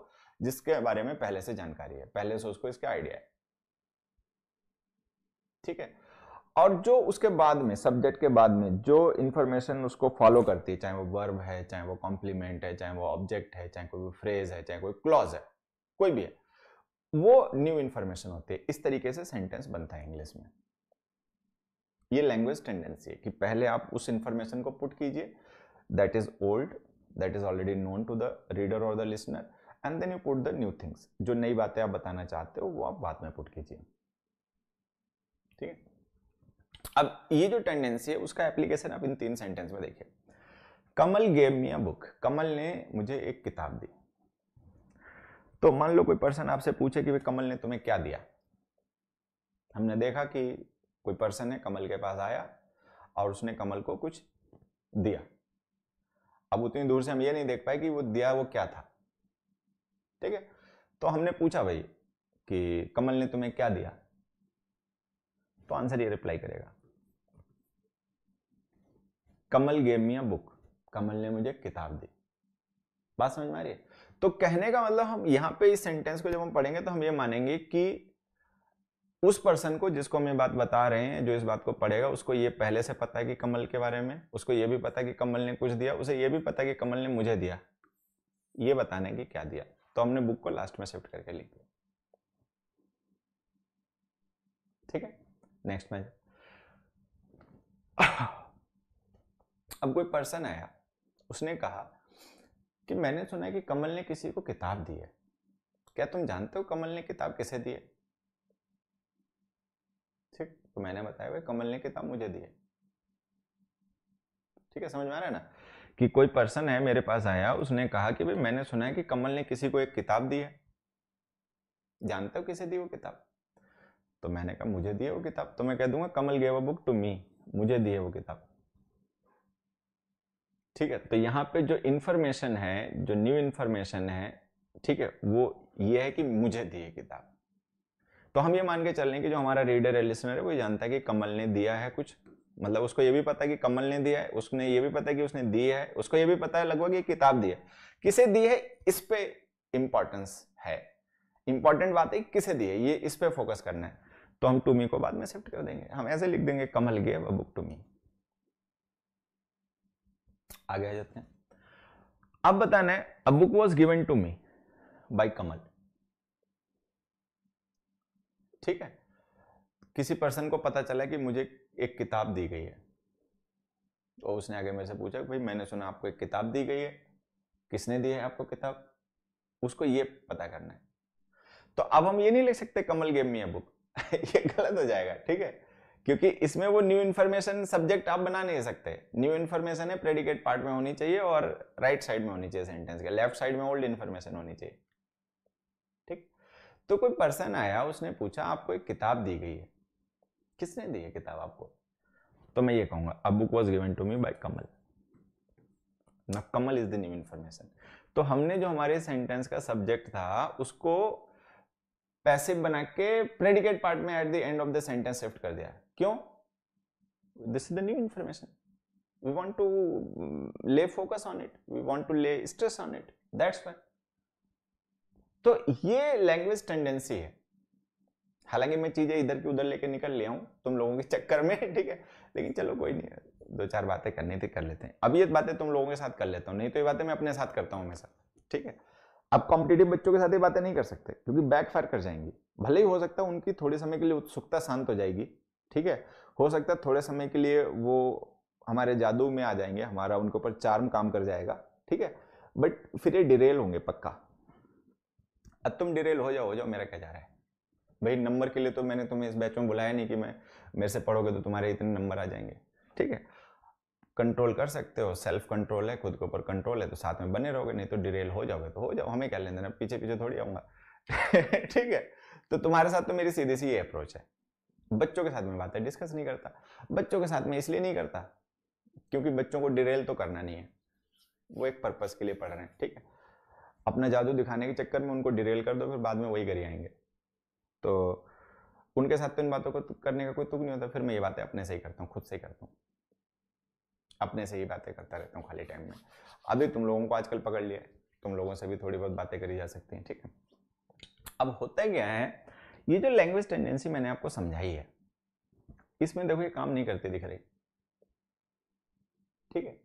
जिसके बारे में पहले से जानकारी है पहले से उसको इसका आइडिया है ठीक है और जो उसके बाद में सब्जेक्ट के बाद में जो इन्फॉर्मेशन उसको फॉलो करती है चाहे वो वर्ब है चाहे वो कॉम्प्लीमेंट है चाहे वो ऑब्जेक्ट है चाहे कोई फ्रेज है चाहे कोई क्लॉज है कोई भी है वो न्यू इन्फॉर्मेशन होती है इस तरीके से सेंटेंस बनता है इंग्लिश में ये लैंग्वेज टेंडेंसी है कि पहले आप उस इंफॉर्मेशन को पुट कीजिए that is old that is already known to the reader और the listener and then you put the new things जो नई बातें आप बताना चाहते हो वो आप बाद में पुट कीजिए ठीक है अब ये जो टेंडेंसी है उसका एप्लीकेशन आप इन तीन सेंटेंस में देखिए कमल गेव मी अ बुक कमल ने मुझे एक किताब दी तो मान लो कोई पर्सन आपसे पूछे कि कमल ने तुम्हें क्या दिया हमने देखा कि कोई पर्सन है कमल के पास आया और उसने कमल को कुछ दिया अब उतनी दूर से हम ये नहीं देख पाए कि वो दिया वो क्या था ठीक है तो हमने पूछा भाई कि कमल ने तुम्हें क्या दिया तो आंसर ये रिप्लाई करेगा कमल गेमिया मी बुक कमल ने मुझे किताब दी बात समझ में आ रही है तो कहने का मतलब हम यहां पे इस सेंटेंस को जब हम पढ़ेंगे तो हम ये मानेंगे कि उस पर्सन को जिसको हम ये बात बता रहे हैं जो इस बात को पढ़ेगा उसको ये पहले से पता है कि कमल के बारे में उसको ये भी पता है कि कमल ने कुछ दिया उसे ये भी पता है कि कमल ने मुझे दिया ये बताने की क्या दिया तो हमने बुक को लास्ट में शिफ्ट करके लिख दिया ठीक है नेक्स्ट में अब कोई पर्सन आया उसने कहा कि मैंने सुना कि कमल ने किसी को किताब दी है क्या तुम जानते हो कमल ने किताब किसे दी है ठीक तो मैंने बताया भाई कमल ने किताब मुझे दी है ठीक है समझ में आ रहा है ना कि कोई पर्सन है मेरे पास आया उसने कहा कि भाई मैंने सुना है कि कमल ने किसी को एक किताब दी है जानते हो किसे दी वो किताब तो मैंने कहा मुझे दी है वो किताब तो मैं कह दूंगा Kamal gave a book to me मुझे दी है वो किताब ठीक है तो यहाँ पे जो इन्फॉर्मेशन है जो न्यू इन्फॉर्मेशन है ठीक है वो ये है कि मुझे दी है किताब तो हम ये मान के चल रहे हैं कि जो हमारा रीडर है लिसनर है वो जानता है कि कमल ने दिया है कुछ मतलब उसको ये भी पता है कि कमल ने दिया है उसने ये भी पता है कि उसने दी है उसको ये भी पता है लगभग ये किताब दी है किसे दी है इस पे इम्पोर्टेंस है इंपॉर्टेंट बात है किसे दी है ये इस पे फोकस करना है तो हम टू मी को बाद में शिफ्ट कर देंगे हम ऐसे लिख देंगे कमल गे बुक टू मी आगे आ जाते हैं अब बताना है a book was given to me by Kamal ठीक है किसी पर्सन को पता चला कि मुझे एक किताब दी गई है और तो उसने आगे मेरे से पूछा भाई मैंने सुना आपको एक किताब दी गई है किसने दी है आपको किताब उसको ये पता करना है तो अब हम ये नहीं ले सकते कमल गेम में बुक <laughs> ये गलत हो जाएगा ठीक है क्योंकि इसमें वो न्यू इन्फॉर्मेशन सब्जेक्ट आप बना नहीं सकते न्यू इन्फॉर्मेशन है प्रेडिकेट पार्ट में होनी चाहिए और राइट साइड में होनी चाहिए सेंटेंस के लेफ्ट साइड में ओल्ड इन्फॉर्मेशन होनी चाहिए ठीक तो कोई पर्सन आया उसने पूछा आपको एक किताब दी गई है किसने दी है किताब आपको तो मैं ये कहूंगा a book was given to me by Kamal ना Kamal is the new information तो हमने जो हमारे सेंटेंस का सब्जेक्ट था उसको पैसे बना के प्रेडिकेट पार्ट में at the end of the sentence shift कर दिया क्यों this is the new information we want to lay focus on it we want to lay stress on it that's why तो ये language tendency है हालांकि मैं चीज़ें इधर की उधर लेके निकल लिया हूँ तुम लोगों के चक्कर में <laughs> ठीक है लेकिन चलो कोई नहीं दो चार बातें करनी थी कर लेते हैं अब ये बातें तुम लोगों के साथ कर लेता हूँ नहीं तो ये बातें मैं अपने साथ करता हूँ हमेशा ठीक है अब कॉम्पिटेटिव बच्चों के साथ ये बातें नहीं कर सकते क्योंकि बैकफायर कर जाएंगी भले ही हो सकता है उनकी थोड़े समय के लिए उत्सुकता शांत हो जाएगी ठीक है हो सकता है थोड़े समय के लिए वो हमारे जादू में आ जाएंगे हमारा उनके ऊपर चार्म काम कर जाएगा ठीक है बट फिर ये डिरेल होंगे पक्का अब तुम डिरेल हो जाओ हो जाओ मेरा क्या जा रहा है भाई नंबर के लिए तो मैंने तुम्हें इस बैच में बुलाया नहीं कि मैं मेरे से पढ़ोगे तो तुम्हारे इतने नंबर आ जाएंगे ठीक है कंट्रोल कर सकते हो सेल्फ कंट्रोल है खुद के ऊपर कंट्रोल है तो साथ में बने रहोगे नहीं तो डिरेल हो जाओगे तो हो जाओ हमें क्या लेना पीछे पीछे थोड़ी आऊँगा <laughs> ठीक है तो तुम्हारे साथ तो मेरी सीधी सी ये अप्रोच है बच्चों के साथ में बातें डिस्कस नहीं करता बच्चों के साथ में इसलिए नहीं करता क्योंकि बच्चों को डिरेल तो करना नहीं है वो एक पर्पज़ के लिए पढ़ रहे हैं ठीक है अपना जादू दिखाने के चक्कर में उनको डिरेल कर दो फिर बाद में वही करी आएंगे तो उनके साथ तो इन बातों को तो करने का कोई तुक नहीं होता फिर मैं ये बातें अपने से ही करता हूँ खुद से ही करता हूँ अपने से ही बातें करता रहता हूँ खाली टाइम में अभी तुम लोगों को आजकल पकड़ लिया तुम लोगों से भी थोड़ी बहुत बातें करी जा सकती हैं ठीक है अब होता क्या है ये जो लैंग्वेज टेंडेंसी मैंने आपको समझाई है इसमें देखो ये काम नहीं करते दिख रही ठीक है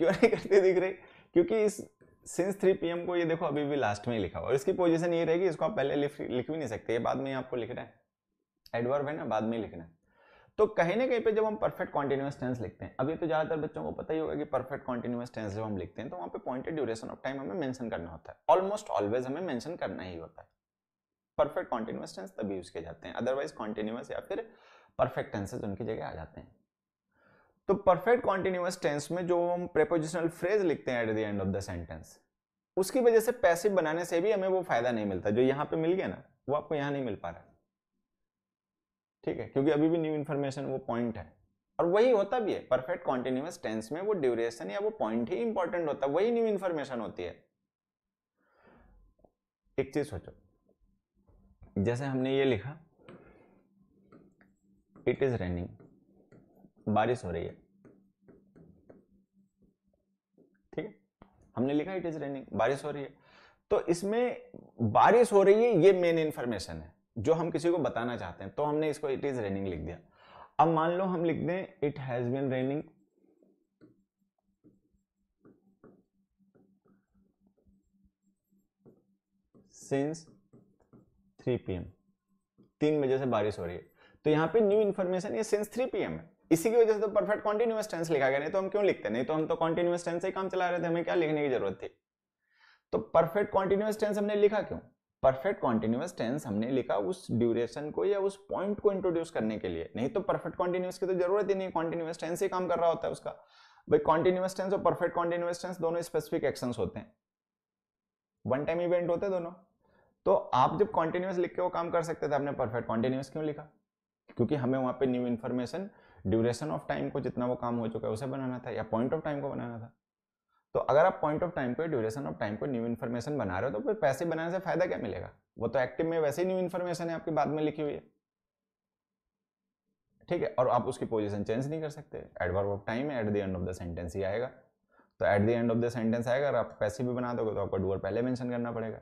क्यों नहीं करते दिख रही क्योंकि इस सिंस थ्री पी को ये देखो अभी भी लास्ट में ही लिखा हुआ और इसकी पोजीशन ये रहेगी इसको आप पहले लिख लिख भी नहीं सकते ये बाद में आपको लिखना है एडवर्ब है ना बाद में लिखना है तो कहीं ना कहीं पे जब हम परफेक्ट कॉन्टिन्यूस टेंस लिखते हैं अभी तो ज़्यादातर बच्चों को पता ही होगा कि परफेक्ट कॉन्टिन्यूस टेंस जब हम लिखते हैं तो वहाँ पे पॉइंटेड ड्यूरेशन ऑफ टाइम हमें मेंशन करना होता है ऑलमोस्ट ऑलवेज हमें मेंशन करना ही होता है परफेक्ट कॉन्टिन्यूस टेंस तभी यूज़ किए जाते हैं अदरवाइज कॉन्टिन्यूस या फिर परफेक्ट टेंसेज उनकी जगह आ जाते हैं तो परफेक्ट कॉन्टिन्यूस टेंस में जो हम प्रेपोजिशनल फ्रेज लिखते हैं at the end of the sentence उसकी वजह से पैसिव बनाने से भी हमें वो फायदा नहीं मिलता जो यहाँ पे मिल गया ना वो आपको यहाँ नहीं मिल पा रहा ठीक है क्योंकि अभी भी न्यू इन्फॉर्मेशन वो पॉइंट है और वही होता भी है परफेक्ट कॉन्टिन्यूस टेंस में वो ड्यूरेशन या वो पॉइंट ही इंपॉर्टेंट होता है वही न्यू इन्फॉर्मेशन होती है एक चीज सोचो जैसे हमने ये लिखा इट इज रेनिंग बारिश हो रही है ठीक है हमने लिखा इट इज रेनिंग बारिश हो रही है तो इसमें बारिश हो रही है ये मेन इंफॉर्मेशन है जो हम किसी को बताना चाहते हैं तो हमने इसको इट इज रेनिंग लिख दिया अब मान लो हम लिख दें it has been raining since 3 PM तीन बजे से बारिश हो रही है तो यहां पे न्यू इंफॉर्मेशन ये सिंस 3 पीएम है इसी की वजह से तो परफेक्ट कॉन्टिन्यूस टेंस लिखा गया नहीं तो हम क्यों लिखते नहीं तो हम तो कॉन्टिन्यूस टेंस ही काम चला रहे थे हमें क्या लिखने की जरूरत थी तो परफेक्ट कॉन्टिन्यूस टेंस हमने लिखा क्यों परफेक्ट कॉन्टिन्यूस टेंस हमने लिखा उस ड्यूरेशन को या उस पॉइंट को इंट्रोड्यूस करने के लिए नहीं तो परफेक्ट कॉन्टिन्यूस की तो जरूरत ही नहीं कॉन्टिन्यूस टेंस ही काम कर रहा होता है उसका भाई कॉन्टिन्यूस टेंस और परफेक्ट कॉन्टिन्यूस टेंस दोनों स्पेसिफिक एक्शन होते हैं वन टाइम इवेंट होते हैं दोनों तो आप जब कॉन्टिन्यूस लिख के वो काम कर सकते थे आपने परफेक्ट कॉन्टिन्यूस क्यों लिखा क्योंकि हमें वहां पर new information duration of time को जितना वो काम हो चुका है उसे बनाना था या पॉइंट ऑफ टाइम को बनाना था तो अगर आप पॉइंट ऑफ टाइम को ड्यूरेशन ऑफ टाइम को न्यू इन्फॉर्मेशन बना रहे हो तो फिर पैसे बनाने से फायदा क्या मिलेगा वो तो एक्टिव में वैसे ही न्यू इन्फॉर्मेशन है आपकी बाद में लिखी हुई है ठीक है और आप उसकी पोजिशन चेंज नहीं कर सकते adverb of time at the end of the sentence ही आएगा तो at the end of the sentence आएगा अगर आप पैसे भी बना दोगे तो आपको डूअर पहले मैंशन करना पड़ेगा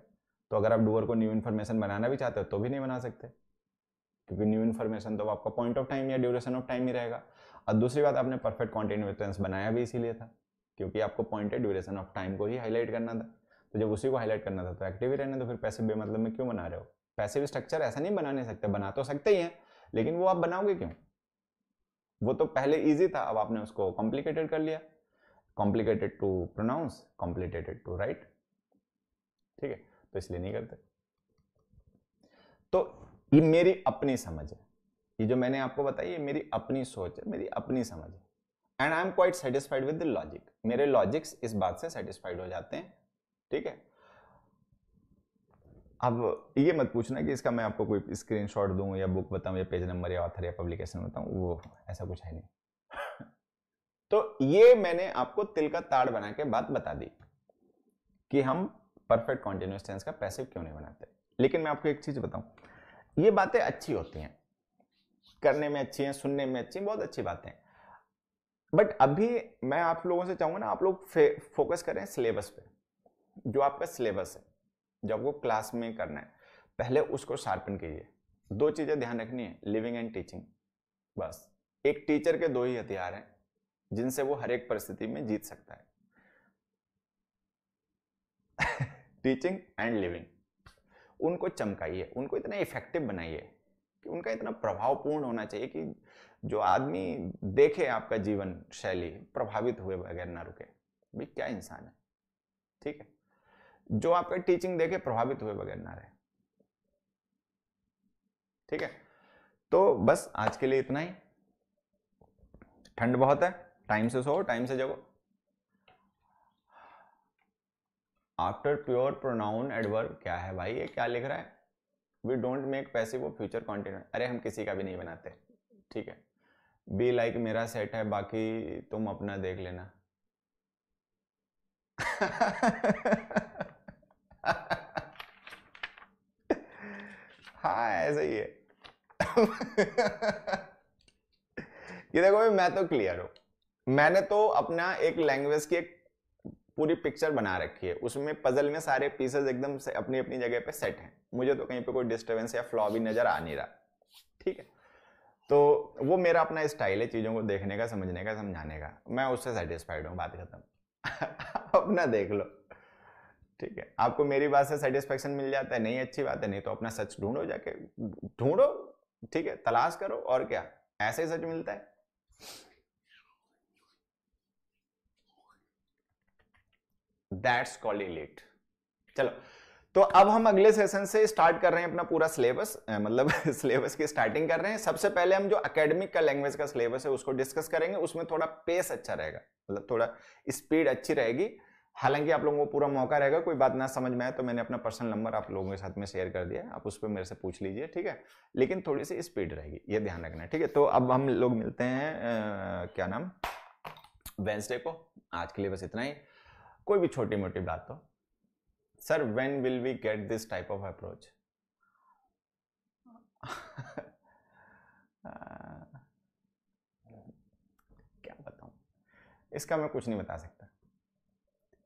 तो अगर आप डूअर को न्यू इन्फॉर्मेशन बनाना भी चाहते हो तो भी नहीं बना सकते क्योंकि न्यू इन्फॉर्मेशन तो आपका पॉइंट ऑफ टाइम या ड्यूरेशन ऑफ टाइम ही रहेगा और दूसरी बात आपने परफेक्ट कॉन्टिन्यू टेंस बनाया भी इसीलिए था क्योंकि आपको पॉइंटेड ड्यूरेशन ऑफ टाइम को ही हाईलाइट करना था तो जब उसी को हाईलाइट करना था तो एक्टिव ही रहने तो फिर पैसे बेमतलब में क्यों बना रहे हो भी स्ट्रक्चर ऐसा नहीं बना नहीं सकते बना तो सकते ही हैं लेकिन वो आप बनाओगे क्यों वो तो पहले ईजी था अब आपने उसको कॉम्प्लिकेटेड कर लिया complicated to pronounce complicated to write ठीक है तो इसलिए नहीं करते तो ये मेरी अपनी समझ है ये जो मैंने आपको बताई ये मेरी अपनी सोच है मेरी अपनी समझ है and I am quite satisfied with the logic मेरे लॉजिक्स इस बात से सेटिस्फाइड हो जाते हैं ठीक है अब ये मत पूछना कि इसका मैं आपको कोई स्क्रीन शॉट दूँ या बुक बताऊँ या पेज नंबर या ऑथर या पब्लिकेशन बताऊँ वो ऐसा कुछ है नहीं <laughs> तो ये मैंने आपको तिल का ताड़ बना के बात बता दी कि हम परफेक्ट कॉन्टिन्यूस टेंस का पैसिव क्यों नहीं बनाते लेकिन मैं आपको एक चीज़ बताऊं ये बातें अच्छी होती हैं करने में अच्छी हैं सुनने में अच्छी हैं बहुत अच्छी बातें हैं बट अभी मैं आप लोगों से चाहूंगा ना आप लोग फोकस करें सिलेबस पे जो आपका सिलेबस है जो आपको क्लास में करना है पहले उसको शार्पन कीजिए दो चीज़ें ध्यान रखनी है लिविंग एंड टीचिंग बस एक टीचर के दो ही हथियार हैं जिनसे वो हर एक परिस्थिति में जीत सकता है टीचिंग एंड लिविंग उनको चमकाइए उनको इतना इफेक्टिव बनाइए कि उनका इतना प्रभावपूर्ण होना चाहिए कि जो आदमी देखे आपका जीवन शैली प्रभावित हुए बगैर ना रुके भाई क्या इंसान है ठीक है जो आपका टीचिंग देखे प्रभावित हुए बगैर ना रहे ठीक है तो बस आज के लिए इतना ही ठंड बहुत है टाइम से सो टाइम से जगो आफ्टर प्योर प्रोनाउन एडवर्ब क्या है भाई ये क्या लिख रहा है वी डोंट मेक पैसिव वो फ्यूचर कॉन्टिन्यू अरे हम किसी का भी नहीं बनाते ठीक है बी लाइक like मेरा सेट है बाकी तुम अपना देख लेना हाँ ऐसे ही है ये देखो मैं तो क्लियर हूं मैंने तो अपना एक लैंग्वेज की एक पूरी पिक्चर बना रखी है उसमें पजल में सारे पीसेस एकदम से अपनी अपनी जगह पे सेट हैं मुझे तो कहीं पे कोई डिस्टर्बेंस या फ्लॉ भी नज़र आ नहीं रहा ठीक है तो वो मेरा अपना स्टाइल है चीज़ों को देखने का समझने का समझाने का मैं उससे सेटिस्फाइड हूँ बात खत्म <laughs> अपना देख लो ठीक है आपको मेरी बात से सेटिस्फेक्शन मिल जाता है नहीं अच्छी बात है नहीं तो अपना सच ढूंढो जाके ढूंढो ठीक है तलाश करो और क्या ऐसे ही सच मिलता है दैट्स कॉल्ड इलेट चलो तो अब हम अगले सेशन से स्टार्ट कर रहे हैं अपना पूरा सिलेबस मतलब सिलेबस <laughs> की स्टार्टिंग कर रहे हैं सबसे पहले हम जो एकेडमिक का लैंग्वेज का सिलेबस है उसको डिस्कस करेंगे उसमें थोड़ा पेस अच्छा रहेगा मतलब थोड़ा स्पीड अच्छी रहेगी हालांकि आप लोगों को पूरा मौका रहेगा कोई बात ना समझ में आए तो मैंने अपना पर्सनल नंबर आप लोगों के साथ में शेयर कर दिया आप उस पर मेरे से पूछ लीजिए ठीक है लेकिन थोड़ी सी स्पीड रहेगी ये ध्यान रखना है ठीक है तो अब हम लोग मिलते हैं क्या नाम वेंसडे को आज के लिए बस इतना ही कोई भी छोटी मोटी बात हो sir when will we get this type of approach क्या बताऊं इसका मैं कुछ नहीं बता सकता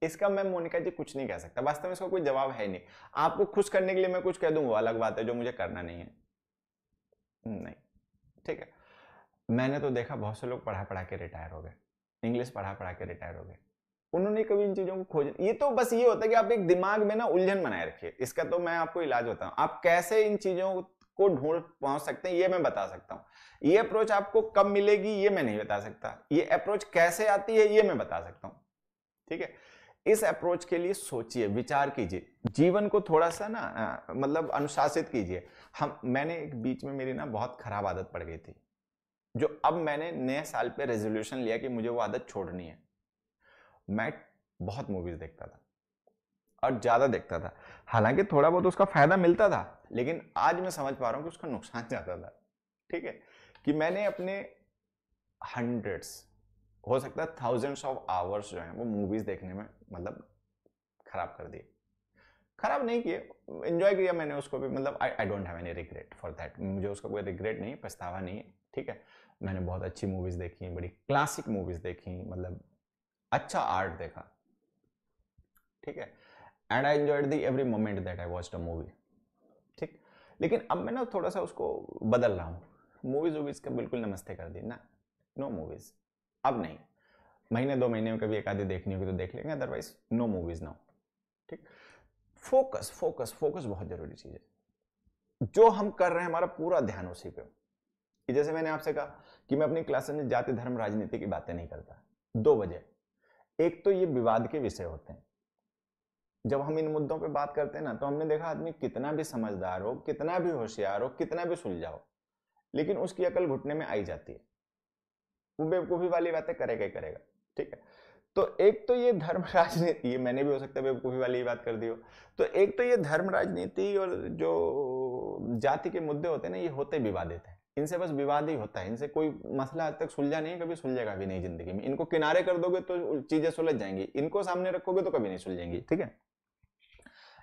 इसका मैं मोनिका जी कुछ नहीं कह सकता वास्तव में इसका कोई जवाब है नहीं आपको खुश करने के लिए मैं कुछ कह दूं वो अलग बात है जो मुझे करना नहीं है नहीं ठीक है मैंने तो देखा बहुत से लोग पढ़ा पढ़ा के रिटायर हो गए इंग्लिश पढ़ा पढ़ा के रिटायर हो गए उन्होंने कभी इन चीजों को खोज ये तो बस ये होता है कि आप एक दिमाग में ना उलझन बनाए रखिए इसका तो मैं आपको इलाज बताऊं आप कैसे इन चीजों को ढूंढ पहुंच सकते हैं ये मैं बता सकता हूँ ये अप्रोच आपको कब मिलेगी ये मैं नहीं बता सकता ये अप्रोच कैसे आती है ये मैं बता सकता हूँ ठीक है इस अप्रोच के लिए सोचिए विचार कीजिए जीवन को थोड़ा सा ना मतलब अनुशासित कीजिए हम मैंने एक बीच में मेरी ना बहुत खराब आदत पड़ गई थी जो अब मैंने नए साल पे रेजोल्यूशन लिया कि मुझे वो आदत छोड़नी है मैं बहुत मूवीज देखता था और ज़्यादा देखता था हालांकि थोड़ा बहुत उसका फ़ायदा मिलता था लेकिन आज मैं समझ पा रहा हूँ कि उसका नुकसान <laughs> ज़्यादा था ठीक है कि मैंने अपने हंड्रेड्स हो सकता है थाउजेंड्स ऑफ आवर्स जो हैं वो मूवीज़ देखने में मतलब ख़राब कर दिए ख़राब नहीं किए इन्जॉय किया मैंने उसको भी मतलब I I don't have any regret for that मुझे उसका कोई रिग्रेट नहीं है पछतावा नहीं है ठीक है मैंने बहुत अच्छी मूवीज़ देखी बड़ी क्लासिक मूवीज़ देखी मतलब अच्छा आर्ट देखा ठीक है and I enjoyed the every moment that I watch the movie ठीक लेकिन अब मैं ना थोड़ा सा उसको बदल रहा हूँ मूवीज वूवीज़ का बिल्कुल नमस्ते कर दी ना नो मूवीज़ अब नहीं महीने दो महीने में कभी एक आधी देखनी होगी तो देख लेंगे अदरवाइज नो मूवीज़ नाउ ठीक फोकस फोकस फोकस बहुत ज़रूरी चीज़ है जो हम कर रहे हैं हमारा पूरा ध्यान उसी पे कि जैसे मैंने आपसे कहा कि मैं अपनी क्लासेस में जाति धर्म राजनीति की बातें नहीं करता दो बजे एक तो ये विवाद के विषय होते हैं जब हम इन मुद्दों पे बात करते हैं ना तो हमने देखा आदमी कितना भी समझदार हो कितना भी होशियार हो कितना भी सुलझा हो लेकिन उसकी अकल घुटने में आई जाती है वो बेवकूफ़ी वाली बातें करेगा ही करेगा ठीक है तो एक तो ये धर्म <laughs> राजनीति ये मैंने भी हो सकता है बेवकूफ़ी वाली बात कर दी हो तो एक तो ये धर्म राजनीति और जो जाति के मुद्दे होते हैं ना ये होते विवादित हैं इनसे बस विवाद ही होता है इनसे कोई मसला आज तक सुलझा नहीं कभी सुलझेगा भी नहीं जिंदगी में इनको किनारे कर दोगे तो चीजें सुलझ जाएंगी इनको सामने रखोगे तो कभी नहीं सुलझेंगी ठीक है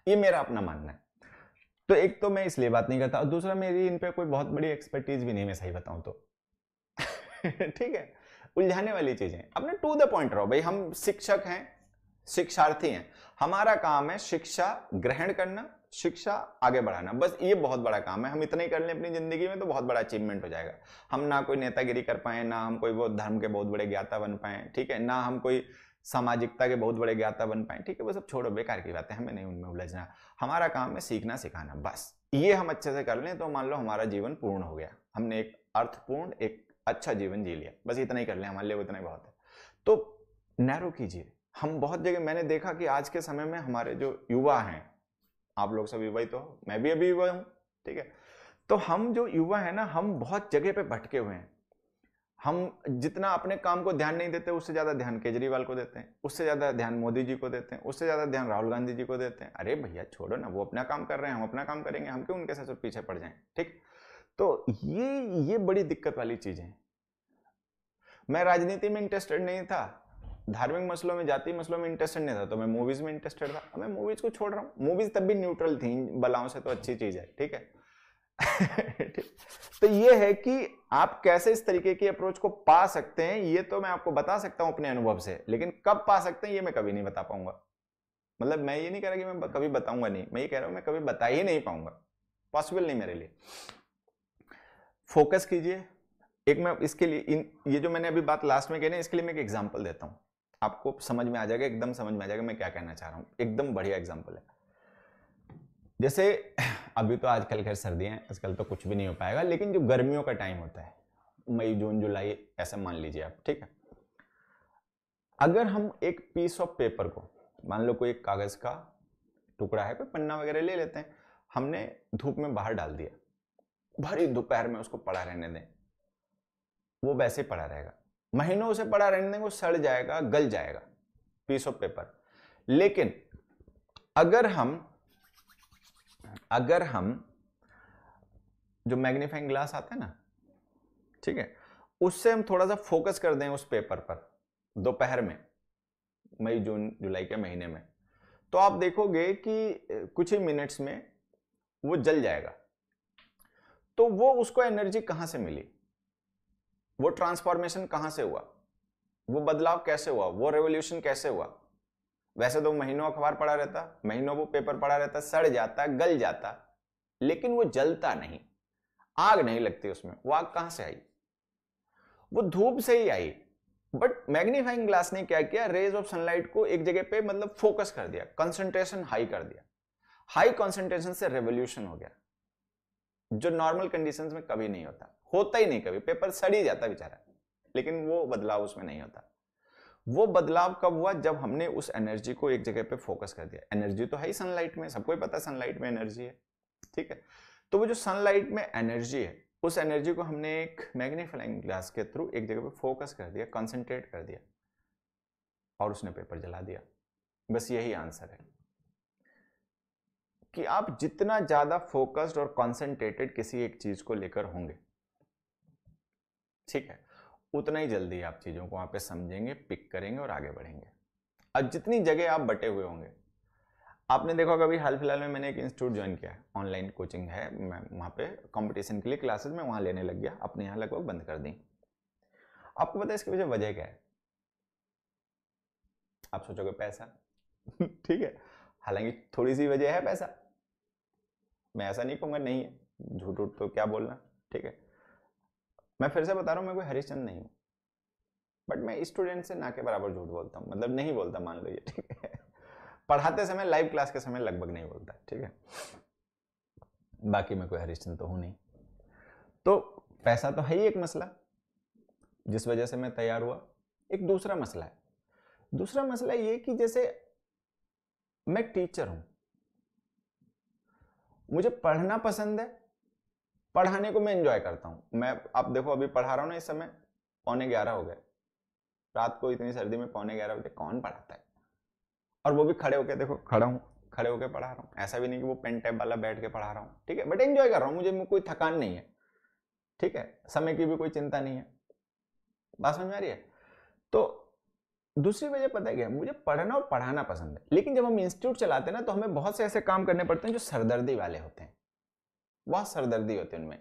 ये मेरा अपना मानना है तो एक तो मैं इसलिए बात नहीं करता और दूसरा मेरी इन पर कोई बहुत बड़ी एक्सपर्टीज भी नहीं मैं सही बताऊं तो <laughs> ठीक है उलझाने वाली चीजें अपने टू द पॉइंट रहो भाई हम शिक्षक हैं शिक्षार्थी हैं हमारा काम है शिक्षा ग्रहण करना शिक्षा आगे बढ़ाना बस ये बहुत बड़ा काम है हम इतना ही कर लें अपनी ज़िंदगी में तो बहुत बड़ा अचीवमेंट हो जाएगा हम ना कोई नेतागिरी कर पाए ना हम कोई बहुत धर्म के बहुत बड़े ज्ञाता बन पाए ठीक है ना हम कोई सामाजिकता के बहुत बड़े ज्ञाता बन पाए ठीक है वो सब छोड़ो बेकार की बातें हमें नहीं उनमें उलझना हमारा काम है सीखना सिखाना बस ये हम अच्छे से कर लें तो मान लो हमारा जीवन पूर्ण हो गया हमने एक अर्थपूर्ण एक अच्छा जीवन जी लिया बस इतना ही कर लें हमारे लिए उतना ही बहुत है तो नैरो कीजिए हम बहुत जगह मैंने देखा कि आज के समय में हमारे जो युवा हैं आप लोग सब युवा ही तो मैं भी अभी युवा हूँ ठीक है तो हम जो युवा है ना हम बहुत जगह पे भटके हुए हैं हम जितना अपने काम को ध्यान नहीं देते उससे ज़्यादा ध्यान केजरीवाल को देते हैं उससे ज़्यादा ध्यान मोदी जी को देते हैं उससे ज़्यादा ध्यान राहुल गांधी जी को देते हैं अरे भैया छोड़ो ना वो अपना काम कर रहे हैं हम अपना काम करेंगे हम क्यों उनके साथ पीछे पड़ जाएं ठीक तो ये ये बड़ी दिक्कत वाली चीज़ है मैं राजनीति में इंटरेस्टेड नहीं था धार्मिक मसलों में जाति मसलों में इंटरेस्टेड नहीं था तो मैं मूवीज में इंटरेस्टेड था मैं मूवीज को छोड़ रहा हूँ मूवीज तब भी न्यूट्रल थी बलाओं से तो अच्छी चीज है ठीक है <laughs> तो ये है कि आप कैसे इस तरीके की अप्रोच को पा सकते हैं ये तो मैं आपको बता सकता हूं अपने अनुभव से लेकिन कब पा सकते हैं ये मैं कभी नहीं बता पाऊंगा मतलब मैं ये नहीं कह रहा कि मैं कभी बताऊंगा नहीं मैं ये कह रहा हूं मैं कभी बता ही नहीं पाऊंगा पॉसिबल नहीं मेरे लिए फोकस कीजिए एक मैं इसके लिए इन ये जो मैंने अभी बात लास्ट में कही ना इसके लिए मैं एक एग्जाम्पल देता हूँ आपको समझ में आ जाएगा एकदम समझ में आ जाएगा मैं क्या कहना चाह रहा हूँ एकदम बढ़िया एग्जाम्पल है जैसे <clears throat> अभी तो आजकल खैर सर्दियाँ है आजकल तो कुछ भी नहीं हो पाएगा लेकिन जो गर्मियों का टाइम होता है मई जून जुलाई ऐसा मान लीजिए आप ठीक है अगर हम एक पीस ऑफ पेपर को मान लो कोई एक कागज़ का टुकड़ा है कोई पन्ना वगैरह ले लेते हैं हमने धूप में बाहर डाल दिया भरी दोपहर में उसको पड़ा रहने दें वो वैसे पड़ा रहेगा महीनों से पड़ा रहने देंगे सड़ जाएगा गल जाएगा पीस ऑफ पेपर लेकिन अगर हम अगर हम जो मैग्नीफाइंग ग्लास आता है ना ठीक है उससे हम थोड़ा सा फोकस कर दें उस पेपर पर दोपहर में मई जून जुलाई के महीने में तो आप देखोगे कि कुछ ही मिनट्स में वो जल जाएगा तो वो उसको एनर्जी कहां से मिली वो ट्रांसफॉर्मेशन कहां से हुआ वो बदलाव कैसे हुआ वो रेवोल्यूशन कैसे हुआ वैसे तो महीनों अखबार पढ़ा रहता महीनों वो पेपर पढ़ा रहता सड़ जाता गल जाता लेकिन वो जलता नहीं आग नहीं लगती उसमें वो आग कहां से आई वो धूप से ही आई बट मैग्नीफाइंग ग्लास ने क्या किया रेज ऑफ सनलाइट को एक जगह पे मतलब फोकस कर दिया कंसंट्रेशन हाई कर दिया हाई कंसंट्रेशन से रेवोल्यूशन हो गया जो नॉर्मल कंडीशंस में कभी नहीं होता होता ही नहीं कभी पेपर सड़ ही जाता बेचारा लेकिन वो बदलाव उसमें नहीं होता वो बदलाव कब हुआ जब हमने उस एनर्जी को एक जगह पे फोकस कर दिया एनर्जी तो है ही सनलाइट में सबको ही पता है सनलाइट में एनर्जी है ठीक है तो वो जो सनलाइट में एनर्जी है उस एनर्जी को हमने एक मैग्नीफाइंग ग्लास के थ्रू एक जगह पे फोकस कर दिया कंसंट्रेट कर दिया और उसने पेपर जला दिया बस यही आंसर है कि आप जितना ज़्यादा फोकस्ड और कॉन्सेंट्रेटेड किसी एक चीज़ को लेकर होंगे ठीक है उतना ही जल्दी आप चीज़ों को वहां पे समझेंगे पिक करेंगे और आगे बढ़ेंगे अब जितनी जगह आप बटे हुए होंगे आपने देखा होगा अभी हाल फिलहाल में मैंने एक इंस्टीट्यूट ज्वाइन किया है ऑनलाइन कोचिंग है मैं वहां पे कंपटीशन के लिए क्लासेस में वहां लेने लग गया अपने यहाँ लगभग बंद कर दी आपको पता है इसके पीछे वजह क्या है आप सोचोगे पैसा <laughs> ठीक है हालांकि थोड़ी सी वजह है पैसा मैं ऐसा नहीं कहूंगा नहीं है झूठ उठ तो क्या बोलना ठीक है मैं फिर से बता रहा हूँ मैं कोई हरिश्चंद नहीं हूँ बट मैं स्टूडेंट से ना के बराबर झूठ बोलता हूँ मतलब नहीं बोलता मान लो ये ठीक है पढ़ाते समय लाइव क्लास के समय लगभग नहीं बोलता ठीक है बाकी मैं कोई हरिश्चंद तो हूँ नहीं तो पैसा तो है ही एक मसला जिस वजह से मैं तैयार हुआ एक दूसरा मसला है दूसरा मसला ये कि जैसे मैं टीचर हूं मुझे पढ़ना पसंद है पढ़ाने को मैं इंजॉय करता हूँ मैं आप देखो अभी पढ़ा रहा हूँ ना इस समय पौने ग्यारह हो गए रात को इतनी सर्दी में पौने ग्यारह बजे कौन पढ़ाता है और वो भी खड़े होकर देखो खड़ा हूँ खड़े होकर पढ़ा रहा हूँ ऐसा भी नहीं कि वो पेन टैप वाला बैठ के पढ़ा रहा हूँ ठीक है बट इन्जॉय कर रहा हूँ मुझे कोई थकान नहीं है ठीक है समय की भी कोई चिंता नहीं है बात समझ में आ रही है तो दूसरी वजह पता है क्या मुझे पढ़ना और पढ़ाना पसंद है लेकिन जब हम इंस्टीट्यूट चलाते हैं ना तो हमें बहुत से ऐसे काम करने पड़ते हैं जो सरदर्दी वाले होते हैं वह सरदर्दी होती है उनमें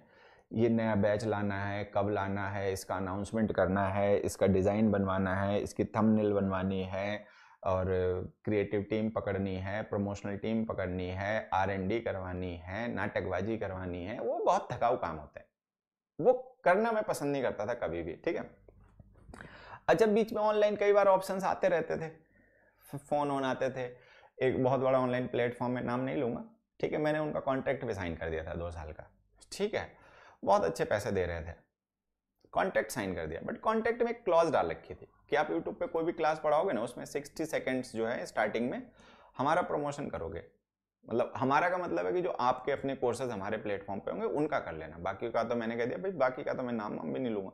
ये नया बैच लाना है कब लाना है इसका अनाउंसमेंट करना है इसका डिज़ाइन बनवाना है इसकी थंबनेल बनवानी है और क्रिएटिव टीम पकड़नी है प्रमोशनल टीम पकड़नी है आर डी करवानी है नाटकबाजी करवानी है वो बहुत थकाऊ काम होता है वो करना मैं पसंद नहीं करता था कभी भी ठीक है अच्छा बीच में ऑनलाइन कई बार ऑप्शंस आते रहते थे फ़ोन ऑन आते थे एक बहुत बड़ा ऑनलाइन प्लेटफॉर्म है नाम नहीं लूँगा ठीक है मैंने उनका कॉन्ट्रैक्ट भी साइन कर दिया था दो साल का ठीक है बहुत अच्छे पैसे दे रहे थे कॉन्ट्रैक्ट साइन कर दिया बट कॉन्ट्रैक्ट में एक क्लॉज डाल रखी थी कि आप यूट्यूब पे कोई भी क्लास पढ़ाओगे ना उसमें सिक्सटी सेकेंड्स जो है स्टार्टिंग में हमारा प्रमोशन करोगे मतलब हमारा का मतलब है कि जो आपके अपने कोर्सेज हमारे प्लेटफॉर्म पे होंगे उनका कर लेना बाकी का तो मैंने कह दिया भाई बाकी का तो मैं नाम वाम भी नहीं लूँगा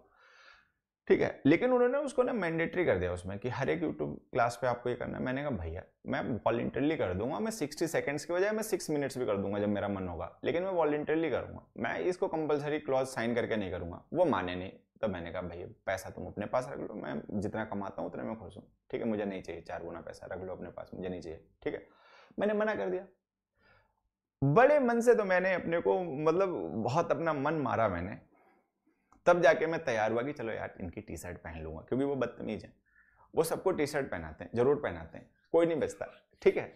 ठीक है लेकिन उन्होंने उसको ना मैंडेटरी कर दिया उसमें कि हर एक यूट्यूब क्लास पे आपको ये करना है मैंने कहा भैया मैं वॉलेंटरली कर दूंगा मैं सिक्सटी सेकंड्स के बजाय मैं सिक्स मिनट्स भी कर दूंगा जब मेरा मन होगा लेकिन मैं वॉलेंटरली करूंगा मैं इसको कंपलसरी क्लॉज साइन करके नहीं करूंगा वो माने नहीं तो मैंने कहा भैया पैसा तुम अपने पास रख लो मैं जितना कमाता हूँ उतना मैं खुश हूँ ठीक है मुझे नहीं चाहिए चार गुना पैसा रख लो अपने पास मुझे नहीं चाहिए ठीक है मैंने मना कर दिया बड़े मन से तो मैंने अपने को मतलब बहुत अपना मन मारा मैंने तब जाके मैं तैयार हुआ कि चलो यार इनकी टी शर्ट पहन लूंगा क्योंकि वो बदतमीज है वो सबको टी शर्ट पहनाते हैं जरूर पहनाते हैं कोई नहीं बचता ठीक है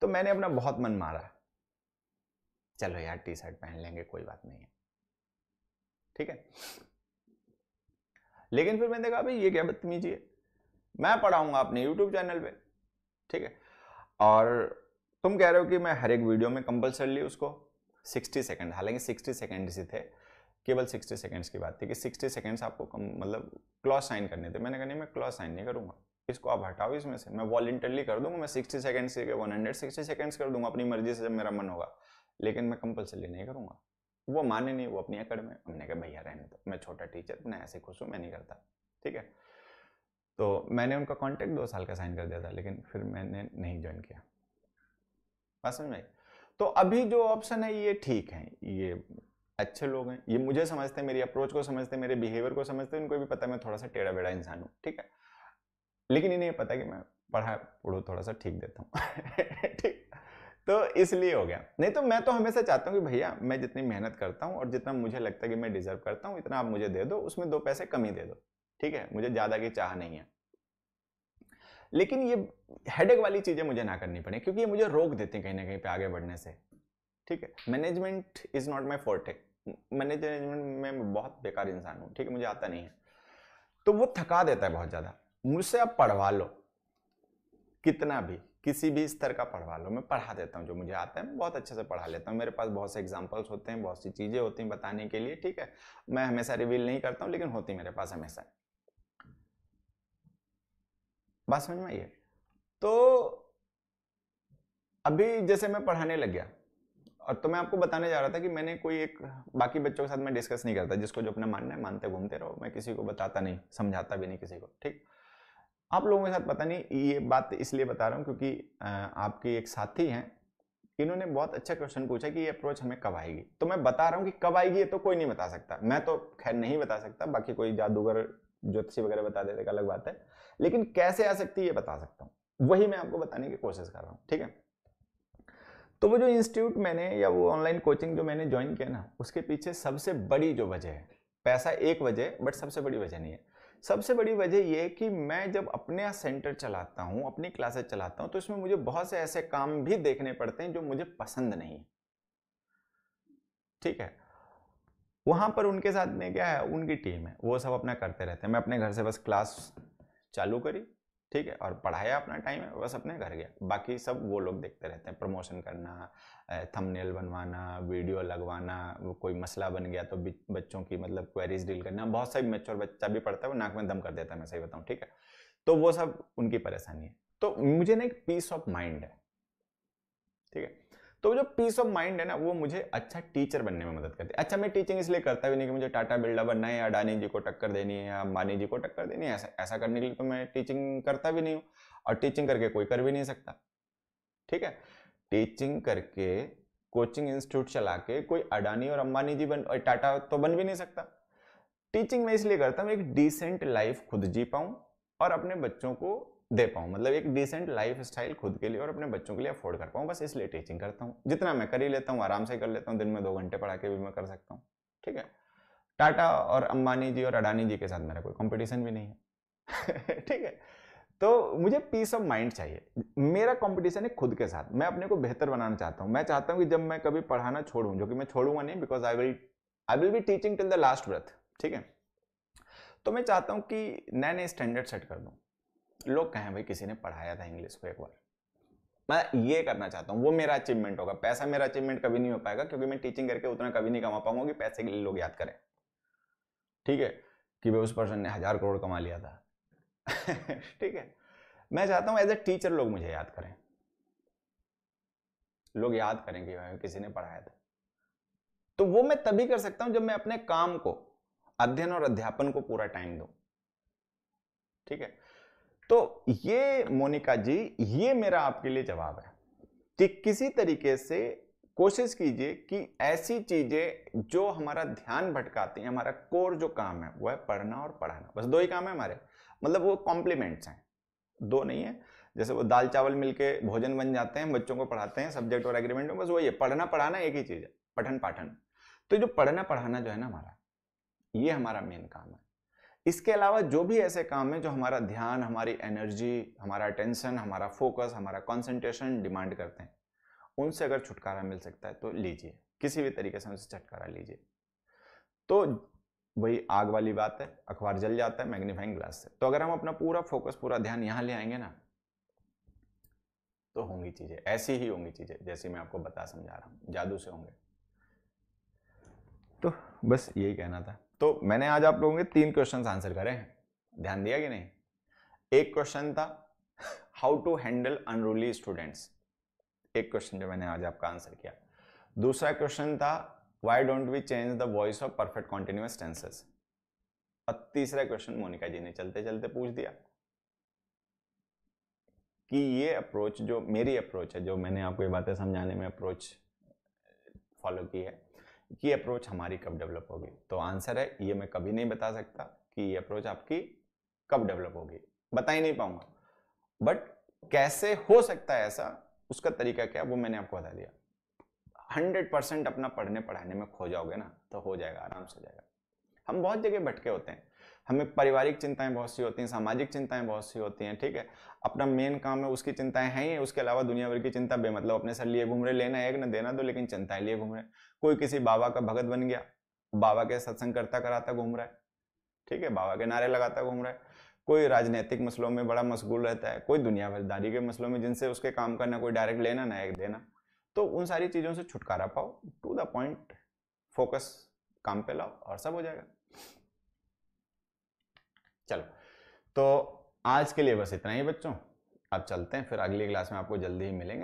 तो मैंने अपना बहुत मन मारा चलो यार टी शर्ट पहन लेंगे कोई बात नहीं है ठीक है लेकिन फिर मैंने देखा भाई ये क्या बदतमीजी है मैं पढ़ाऊंगा अपने यूट्यूब चैनल पे ठीक है और तुम कह रहे हो कि मैं हर एक वीडियो में कंपल्सरली उसको 60 सेकंड हालांकि 60 सेकंड से थे केवल सिक्सटी सेकंड्स की बात थी कि सिक्सटी सेकेंड्स आपको कम मतलब क्लॉस साइन करने थे मैंने कहा नहीं मैं क्लॉस साइन नहीं करूँगा इसको आप हटाओ इसमें से मैं वॉलेंटरली कर दूंगा मैं सिक्सटी सेकेंड्स के वन हंड्रेड सिक्सटी सेकेंड्स कर दूंगा अपनी मर्जी से जब मेरा मन होगा लेकिन मैं कंपलसरी नहीं करूँगा वो माने नहीं वो अपनी अकड़ में हमने कहा भैया रहने दो मैं छोटा टीचर मैं ऐसे खुश हूँ मैं नहीं करता ठीक है तो मैंने उनका कॉन्टैक्ट दो साल का साइन कर दिया था लेकिन फिर मैंने नहीं ज्वाइन किया बात समझ में तो अभी जो ऑप्शन है ये ठीक है ये अच्छे लोग हैं ये मुझे समझते हैं मेरी अप्रोच को समझते हैं मेरे बिहेवियर को समझते हैं इनको भी पता है मैं थोड़ा सा टेढ़ा बेड़ा इंसान हूँ ठीक है लेकिन इन्हें पता कि मैं पढ़ा पढ़ो थोड़ा सा ठीक देता हूँ <laughs> ठीक तो इसलिए हो गया नहीं तो मैं तो हमेशा चाहता हूँ कि भैया मैं जितनी मेहनत करता हूँ और जितना मुझे लगता है कि मैं डिजर्व करता हूँ इतना आप मुझे दे दो उसमें दो पैसे कमी दे दो ठीक है मुझे ज़्यादा की चाह नहीं है लेकिन ये हेडेक वाली चीज़ें मुझे ना करनी पड़े क्योंकि ये मुझे रोक देते हैं कहीं ना कहीं पे आगे बढ़ने से ठीक है management is not my forte management में बहुत बेकार इंसान हूँ ठीक है मुझे आता नहीं है तो वो थका देता है बहुत ज़्यादा मुझसे आप पढ़वा लो कितना भी किसी भी स्तर का पढ़वा लो मैं पढ़ा देता हूँ जो मुझे आता है मैं बहुत अच्छे से पढ़ा लेता हूँ मेरे पास बहुत से एग्जाम्पल्स होते हैं बहुत सी चीज़ें होती हैं बताने के लिए ठीक है मैं हमेशा रिवील नहीं करता हूँ लेकिन होती मेरे पास हमेशा बात समझ में आइए तो अभी जैसे मैं पढ़ाने लग गया और तो मैं आपको बताने जा रहा था कि मैंने कोई एक बाकी बच्चों के साथ मैं डिस्कस नहीं करता जिसको जो अपना मानना है मानते घूमते रहो मैं किसी को बताता नहीं समझाता भी नहीं किसी को ठीक आप लोगों के साथ पता नहीं ये बात इसलिए बता रहा हूँ क्योंकि आपके एक साथी हैं इन्होंने बहुत अच्छा क्वेश्चन पूछा कि ये अप्रोच हमें कब आएगी तो मैं बता रहा हूँ कि कब आएगी ये तो कोई नहीं बता सकता मैं तो खैर नहीं बता सकता बाकी कोई जादूगर ज्योतिषी वगैरह बता देते अलग बात है लेकिन कैसे आ सकती है ये बता सकता हूँ वही मैं आपको बताने की कोशिश कर रहा हूँ ठीक है तो वो जो इंस्टीट्यूट मैंने या वो ऑनलाइन कोचिंग जो मैंने ज्वाइन किया ना उसके पीछे सबसे बड़ी जो वजह है पैसा एक वजह बट सबसे बड़ी वजह नहीं है सबसे बड़ी वजह यह कि मैं जब अपने सेंटर चलाता हूँ अपनी क्लासेस चलाता हूँ तो इसमें मुझे बहुत से ऐसे काम भी देखने पड़ते हैं जो मुझे पसंद नहीं ठीक है वहाँ पर उनके साथ में क्या है उनकी टीम है वो सब अपना करते रहते हैं मैं अपने घर से बस क्लास चालू करी ठीक है और पढ़ाया अपना टाइम है बस अपने घर गया बाकी सब वो लोग देखते रहते हैं प्रमोशन करना थंबनेल बनवाना वीडियो लगवाना कोई मसला बन गया तो बच्चों की मतलब क्वेरीज डील करना बहुत सारी मेच्योर बच्चा भी पढ़ता है वो नाक में दम कर देता है मैं सही बताऊँ ठीक है तो वो सब उनकी परेशानी है तो मुझे ना एक पीस ऑफ माइंड है ठीक है तो जो पीस ऑफ माइंड है ना वो मुझे अच्छा टीचर बनने में मदद करती है अच्छा मैं टीचिंग इसलिए करता भी नहीं कि मुझे टाटा बिल्डर बनना है या अडानी जी को टक्कर देनी है या अंबानी जी को टक्कर देनी है ऐसा ऐसा करने के लिए तो मैं टीचिंग करता भी नहीं हूँ और टीचिंग करके कोई कर भी नहीं सकता ठीक है टीचिंग करके कोचिंग इंस्टीट्यूट चला के कोई अडानी और अंबानी जी बन और टाटा तो बन भी नहीं सकता टीचिंग मैं इसलिए करता हूँ एक डिसेंट लाइफ खुद जी पाऊँ और अपने बच्चों को दे पाऊँ मतलब एक डिसेंट लाइफ स्टाइल खुद के लिए और अपने बच्चों के लिए अफोर्ड कर पाऊँ बस इसलिए टीचिंग करता हूँ जितना मैं कर ही लेता हूँ आराम से कर लेता हूँ दिन में दो घंटे पढ़ा के भी मैं कर सकता हूँ ठीक है टाटा और अंबानी जी और अडानी जी के साथ मेरा कोई कॉम्पिटिशन भी नहीं है <laughs> ठीक है तो मुझे पीस ऑफ माइंड चाहिए मेरा कॉम्पिटिशन है खुद के साथ मैं अपने को बेहतर बनाना चाहता हूँ मैं चाहता हूँ कि जब मैं कभी पढ़ाना छोड़ूँ जो कि मैं छोड़ूंगा नहीं because I will I will be teaching till the last breath ठीक है तो मैं चाहता हूँ कि नए नए स्टैंडर्ड सेट कर दूँ लोग कहें भाई किसी ने पढ़ाया था इंग्लिश को एक बार मैं ये करना चाहता हूँ वो मेरा अचीवमेंट होगा पैसा मेरा अचीवमेंट कभी नहीं हो पाएगा क्योंकि मैं टीचिंग करके उतना कभी नहीं कमा पाऊंगा कि पैसे के लिए लोग याद करें ठीक है कि भाई उस पर्सन ने हजार करोड़ कमा लिया था <laughs> ठीक है मैं चाहता हूँ एज ए टीचर लोग मुझे याद करें लोग याद करें कि भाई हाँ, किसी ने पढ़ाया था तो वो मैं तभी कर सकता हूं जब मैं अपने काम को अध्ययन और अध्यापन को पूरा टाइम दू ठीक है तो ये मोनिका जी ये मेरा आपके लिए जवाब है कि किसी तरीके से कोशिश कीजिए कि ऐसी चीजें जो हमारा ध्यान भटकाती हैं हमारा कोर जो काम है वो है पढ़ना और पढ़ाना बस दो ही काम है हमारे मतलब वो कॉम्प्लीमेंट्स हैं दो नहीं है जैसे वो दाल चावल मिलके भोजन बन जाते हैं बच्चों को पढ़ाते हैं सब्जेक्ट और एग्रीमेंट में बस वही है पढ़ना पढ़ाना एक ही चीज़ है पठन पाठन तो जो पढ़ना पढ़ाना जो है ना हमारा ये हमारा मेन काम है इसके अलावा जो भी ऐसे काम है जो हमारा ध्यान हमारी एनर्जी हमारा टेंशन हमारा फोकस हमारा कॉन्सेंट्रेशन डिमांड करते हैं उनसे अगर छुटकारा मिल सकता है तो लीजिए किसी भी तरीके से उनसे छुटकारा लीजिए तो वही आग वाली बात है अखबार जल जाता है मैग्नीफाइंग ग्लास से तो अगर हम अपना पूरा फोकस पूरा ध्यान यहाँ ले आएंगे ना तो होंगी चीज़ें ऐसी ही होंगी चीज़ें जैसी मैं आपको बता समझा रहा हूँ जादू से होंगे तो बस यही कहना था तो मैंने आज आप लोगों के तीन क्वेश्चन आंसर करे हैं ध्यान दिया कि नहीं एक क्वेश्चन था how to handle unruly students एक क्वेश्चन जो मैंने आज आपका आंसर किया दूसरा क्वेश्चन था why don't we change the voice of perfect continuous tenses और तीसरा क्वेश्चन मोनिका जी ने चलते चलते पूछ दिया कि ये अप्रोच जो मेरी अप्रोच है जो मैंने आपको ये बातें समझाने में अप्रोच फॉलो की है कि अप्रोच हमारी कब डेवलप होगी तो आंसर है ये मैं कभी नहीं बता सकता कि ये अप्रोच आपकी कब डेवलप होगी बता ही नहीं पाऊंगा बट कैसे हो सकता है ऐसा उसका तरीका क्या वो मैंने आपको बता दिया हंड्रेड परसेंट अपना पढ़ने पढ़ाने में खो जाओगे ना तो हो जाएगा आराम से हो जाएगा हम बहुत जगह भटके होते हैं हमें पारिवारिक चिंताएं बहुत सी होती हैं सामाजिक चिंताएं बहुत सी होती हैं ठीक है अपना मेन काम है उसकी चिंताएं हैं ही उसके अलावा दुनिया भर की चिंता बेमतलब अपने सर लिए घूम रहे लेना एक ना देना दो लेकिन चिंताएं लिए घूम रहे कोई किसी बाबा का भगत बन गया बाबा के सत्संग करता कराता घूम रहा है ठीक है बाबा के नारे लगाता घूम रहा है कोई राजनीतिक मसलों में बड़ा मशगूल रहता है कोई दुनिया भरदारी के मसलों में जिनसे उसके काम करना कोई डायरेक्ट लेना ना एक देना तो उन सारी चीज़ों से छुटकारा पाओ टू द पॉइंट फोकस काम पे लाओ और सब हो जाएगा चलो तो आज के लिए बस इतना ही बच्चों अब चलते हैं फिर अगली क्लास में आपको जल्दी ही मिलेंगे